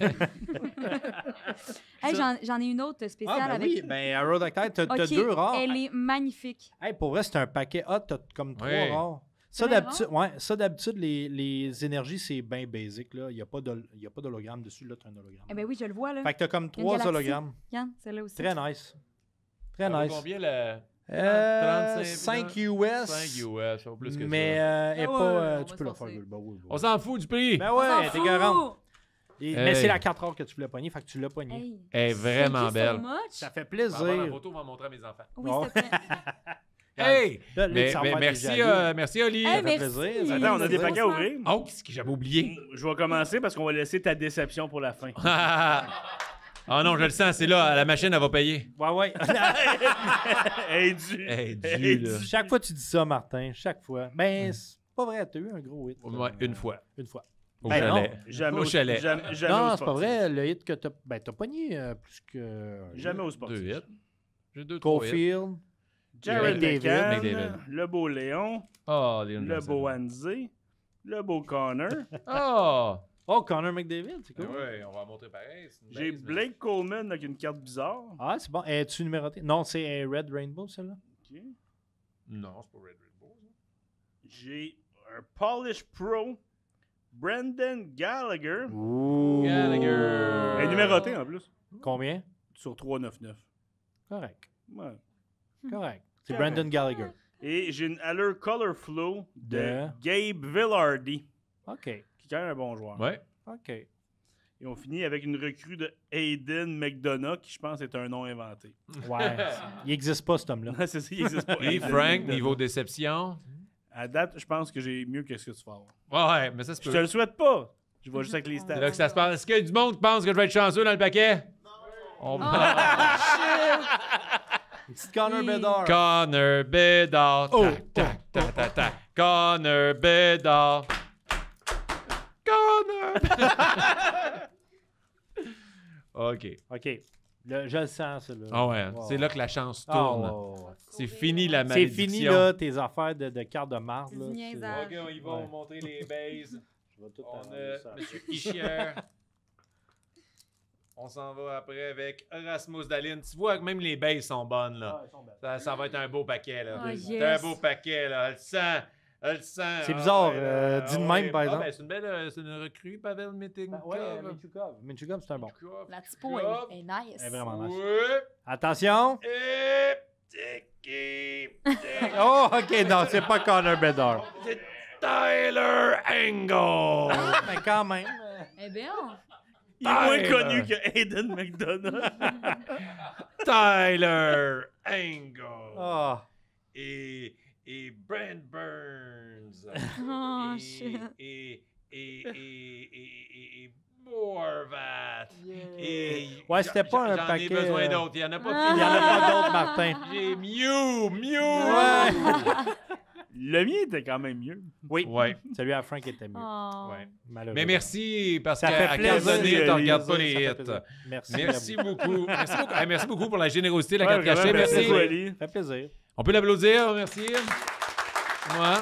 Hey, j'en, ai une autre spéciale ah, ben avec. Oui, ben, Arrow t'as, deux rares. Elle est magnifique. Hey, pour vrai, c'est un paquet Ah, t'as comme trois rares. Ça d'habitude, ouais, les, les énergies, c'est bien basique Là. Il n'y a pas d'hologramme de, dessus. Là, t'as un hologramme. Eh bien oui, je le vois. Là. Fait que tu comme trois hologrammes. Yann, celle-là aussi. Très nice. Très ça nice. Combien le, euh, US. 5 US, pas plus que mais, ça. Mais euh, ah pas. Euh, tu peux le faire, On s'en fout du prix. Mais ben ouais, t'es garant. Et, Mais c'est la 4 heures que tu voulais pogner, fait que tu l'as pogné. Hey. est vraiment belle. ça fait plaisir. photo, on va montrer à mes enfants. Oui, oh. plaît. hey! mais, merci, euh, merci, Oli. Hey, ça fait merci. plaisir. Attends, on a des paquets à ouvrir. Oh, ce que j'avais oublié? Je vais commencer parce qu'on va laisser ta déception pour la fin. Ah non, je le sens, c'est là, la machine, elle va payer. Ouais, ouais. hey, est Chaque fois, tu dis ça, Martin, chaque fois. Ben, Mais hmm. c'est pas vrai, t'as eu un gros hit. Ouais, une fois. Une fois. Au ben, chalet. Non, jamais au, chalet. non, c'est pas vrai. Le hit que t'as. Ben, t'as pogné euh, plus que. Jamais au sportif. Deux hits. J'ai deux, Caulfield. Jared David, Le beau Léon. Oh, Léon le beau Anzi. Le beau Connor. oh! Oh, Connor McDavid, c'est ben cool. Oui, on va montrer pareil. J'ai Blake Coleman avec une carte bizarre. Ah, c'est bon. Es-tu numéroté Non, c'est Red Rainbow, celle-là. Ok. Non, c'est pas Red Rainbow. J'ai un Polish Pro, Brandon Gallagher. Ooh. Gallagher. Elle est numérotée en plus. Combien Sur 399. Correct. Ouais. Correct. C'est Brandon Gallagher. Et j'ai une allure Color Flow de, Gabe Villardi. OK. C'est un bon joueur. Ouais. OK. Et on finit avec une recrue de Aiden McDonough, qui je pense est un nom inventé. Ouais. il n'existe pas, cet homme-là. c'est ça, il n'existe pas. Et Frank, niveau déception. À date, je pense que j'ai mieux que ce que tu vas avoir. Ouais, mais ça se peut. Je te le souhaite pas. Je vois juste avec les stats. ça se passe. Est-ce qu'il y a du monde qui pense que je vais être chanceux dans le paquet? Non. oh, shit! Connor Bedard. Connor Bedard. Oh. Tac, tac, tac, tac, tac. Connor Bedard. OK. OK. Le, je le sens, ça. Là. Ah ouais, hein. c'est là que la chance tourne. Hein. Ah, c'est fini la malédiction. C'est fini, là, tes affaires de, de carte de Mars. Là, OK, on monter les bases. on a Monsieur Ischier. on s'en va après avec Erasmus Dalin. Tu vois, que même les bases sont bonnes, là. ça, va être un beau paquet, là. Oh, un beau paquet, là. Le sang. Elle C'est ah, bizarre, ben, euh, dit de ah même, par ah, exemple. Ben, c'est une belle euh, une recrue, Pavel Mais Oui, Mitchukov. c'est un bon. La typo est, nice. Elle est vraiment nice. Attention. oh, OK, non, c'est pas Connor Bedard. C'est Tyler Angle. Mais quand même. Eh bien. Il est moins connu que Aiden McDonald. Tyler Angle. Oh. Et et Brent Burns oh, shit. et, et, et, et, et, et Morvat. Yeah. Ouais, c'était pas un paquet. J'en ai besoin euh, d'autres. Il y en a pas, ah. Il y en a pas d'autres, Martin. J'ai Mew, Mew. Ouais. Le mien était quand même mieux. Oui. Ouais. Celui à Frank était mieux. Oh. Ouais. Mais merci, parce qu'à 15 années, tu regardes pas les hits. Merci. beaucoup. merci beaucoup. Merci beaucoup pour la générosité, la carte cachée. Merci. Ça fait plaisir. On peut l'applaudir, merci. Moi,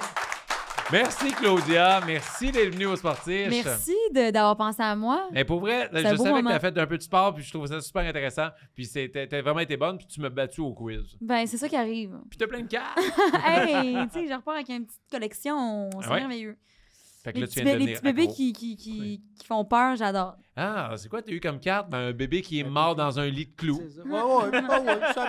Merci Claudia, merci d'être venue au Sportif. Merci d'avoir pensé à moi. Mais pour vrai, je savais que tu as fait un peu de sport, puis je trouvais ça super intéressant. Puis tu as vraiment été bonne, puis tu m'as battu au quiz. Ben, c'est ça qui arrive. Puis tu as plein de cartes. hey, tu sais, je repars avec une petite collection, c'est merveilleux les petits bébés qui, qui, qui, qui font peur, j'adore. Ah, c'est quoi t'as eu comme carte? un bébé qui est mort dans un lit de clous. Ouais, ouais, ça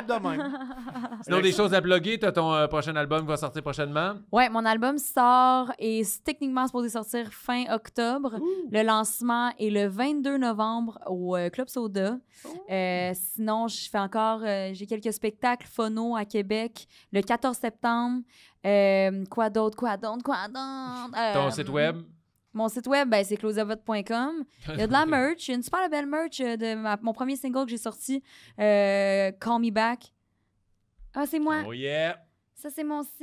Sinon, des choses à bloguer. t'as ton euh, prochain album qui va sortir prochainement. Ouais, mon album sort et c'est techniquement sortir fin octobre. Le lancement est le 22 novembre au euh, Club Soda. Oh! Euh, sinon, je fais encore, j'ai quelques spectacles phono à Québec le 14 septembre. Euh, quoi d'autre, quoi d'autre, quoi d'autre? Euh, Ton site web? Mon site web, ben, c'est closeovote.com. Il y a de la merch. Il y a une super belle merch euh, de mon premier single que j'ai sorti, Call Me Back. Ah, c'est moi. Oh yeah! Ça, c'est mon site.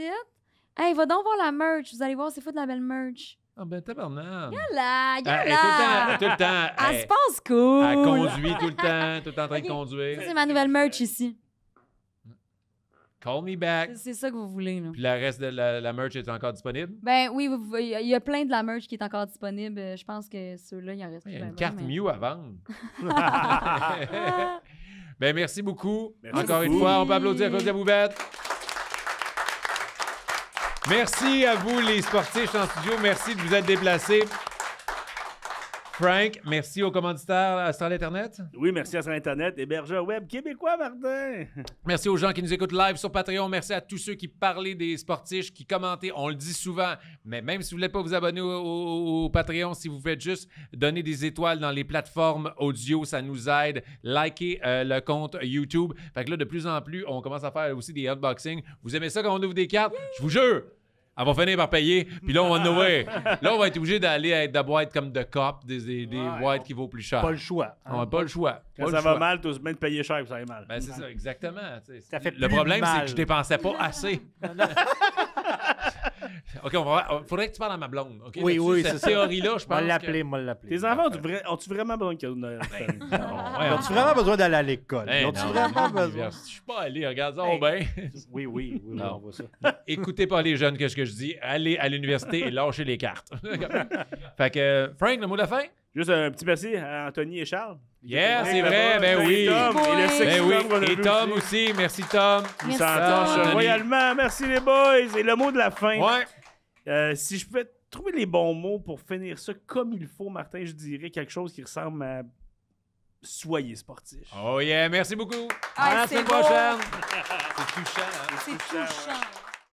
Hey, va donc voir la merch. Vous allez voir, c'est fou de la belle merch. Ah ben tabarnak! pas ah, yala. Elle, tout le temps. se passe cool! Elle conduit tout le temps, tout le temps en train de conduire. Ça, c'est ma nouvelle merch ici. Call me back. C'est ça que vous voulez. Là. Puis le reste de la, merch est encore disponible? Ben oui, il y a plein de la merch qui est encore disponible. Euh, je pense que ceux-là, il en reste Il y a une ben carte ben, Mew à ben. vendre. ben merci beaucoup. encore une fois, on peut applaudir vous Bouvette. Merci à vous, les sportifs en studio. Merci de vous être déplacés. Frank, merci aux commanditaires euh, sur Internet. Oui, merci Astral Internet, hébergeur web québécois, Martin. Merci aux gens qui nous écoutent live sur Patreon. Merci à tous ceux qui parlaient des sportifs, qui commentaient. On le dit souvent, mais même si vous ne voulez pas vous abonner au, Patreon, si vous faites juste donner des étoiles dans les plateformes audio, ça nous aide. Likez euh, le compte YouTube. Fait que là, de plus en plus, on commence à faire aussi des unboxings. Vous aimez ça quand on ouvre des cartes? Je vous jure! elle va finir par payer. Puis là, on va nous. Là, on va être obligé d'aller être des boîtes comme de cop, des, des, des boîtes qui vaut plus cher. Pas le choix. On hein. n'a pas le choix. Quand ça va mal, tu se de payer cher, ça va mal. Ben, c'est ça, exactement. fait le problème, c'est que je dépensais pas assez. OK, on va. Faudrait que tu parles à ma blonde. Oui, oui, c'est Cette théorie-là, je pense. On l'appeler, moi l'appeler. Tes enfants ont-tu vraiment besoin de cadeau ben, de Noël? As-tu vraiment besoin d'aller à l'école? Ben, tu vraiment besoin? Je suis pas allé, regarde ça, ben. Oui, oui, oui, oui, Non. on voit ça. Écoutez pas les jeunes, qu'est-ce que je dis. Allez à l'université et lâchez les cartes. fait que, Frank, le mot de la fin? Juste un petit merci à Anthony et Charles. Yeah, c'est vrai, ben oui. Et ben ben Tom, aussi. merci Tom. Merci. Tom. royalement, merci les boys. Et le mot de la fin. Ouais. Euh, si je peux trouver les bons mots pour finir ça comme il faut, Martin, je dirais quelque chose qui ressemble à soyez sportif ». Oh yeah, merci beaucoup. Ah, à la semaine prochaine. c'est touchant. Hein. C'est touchant.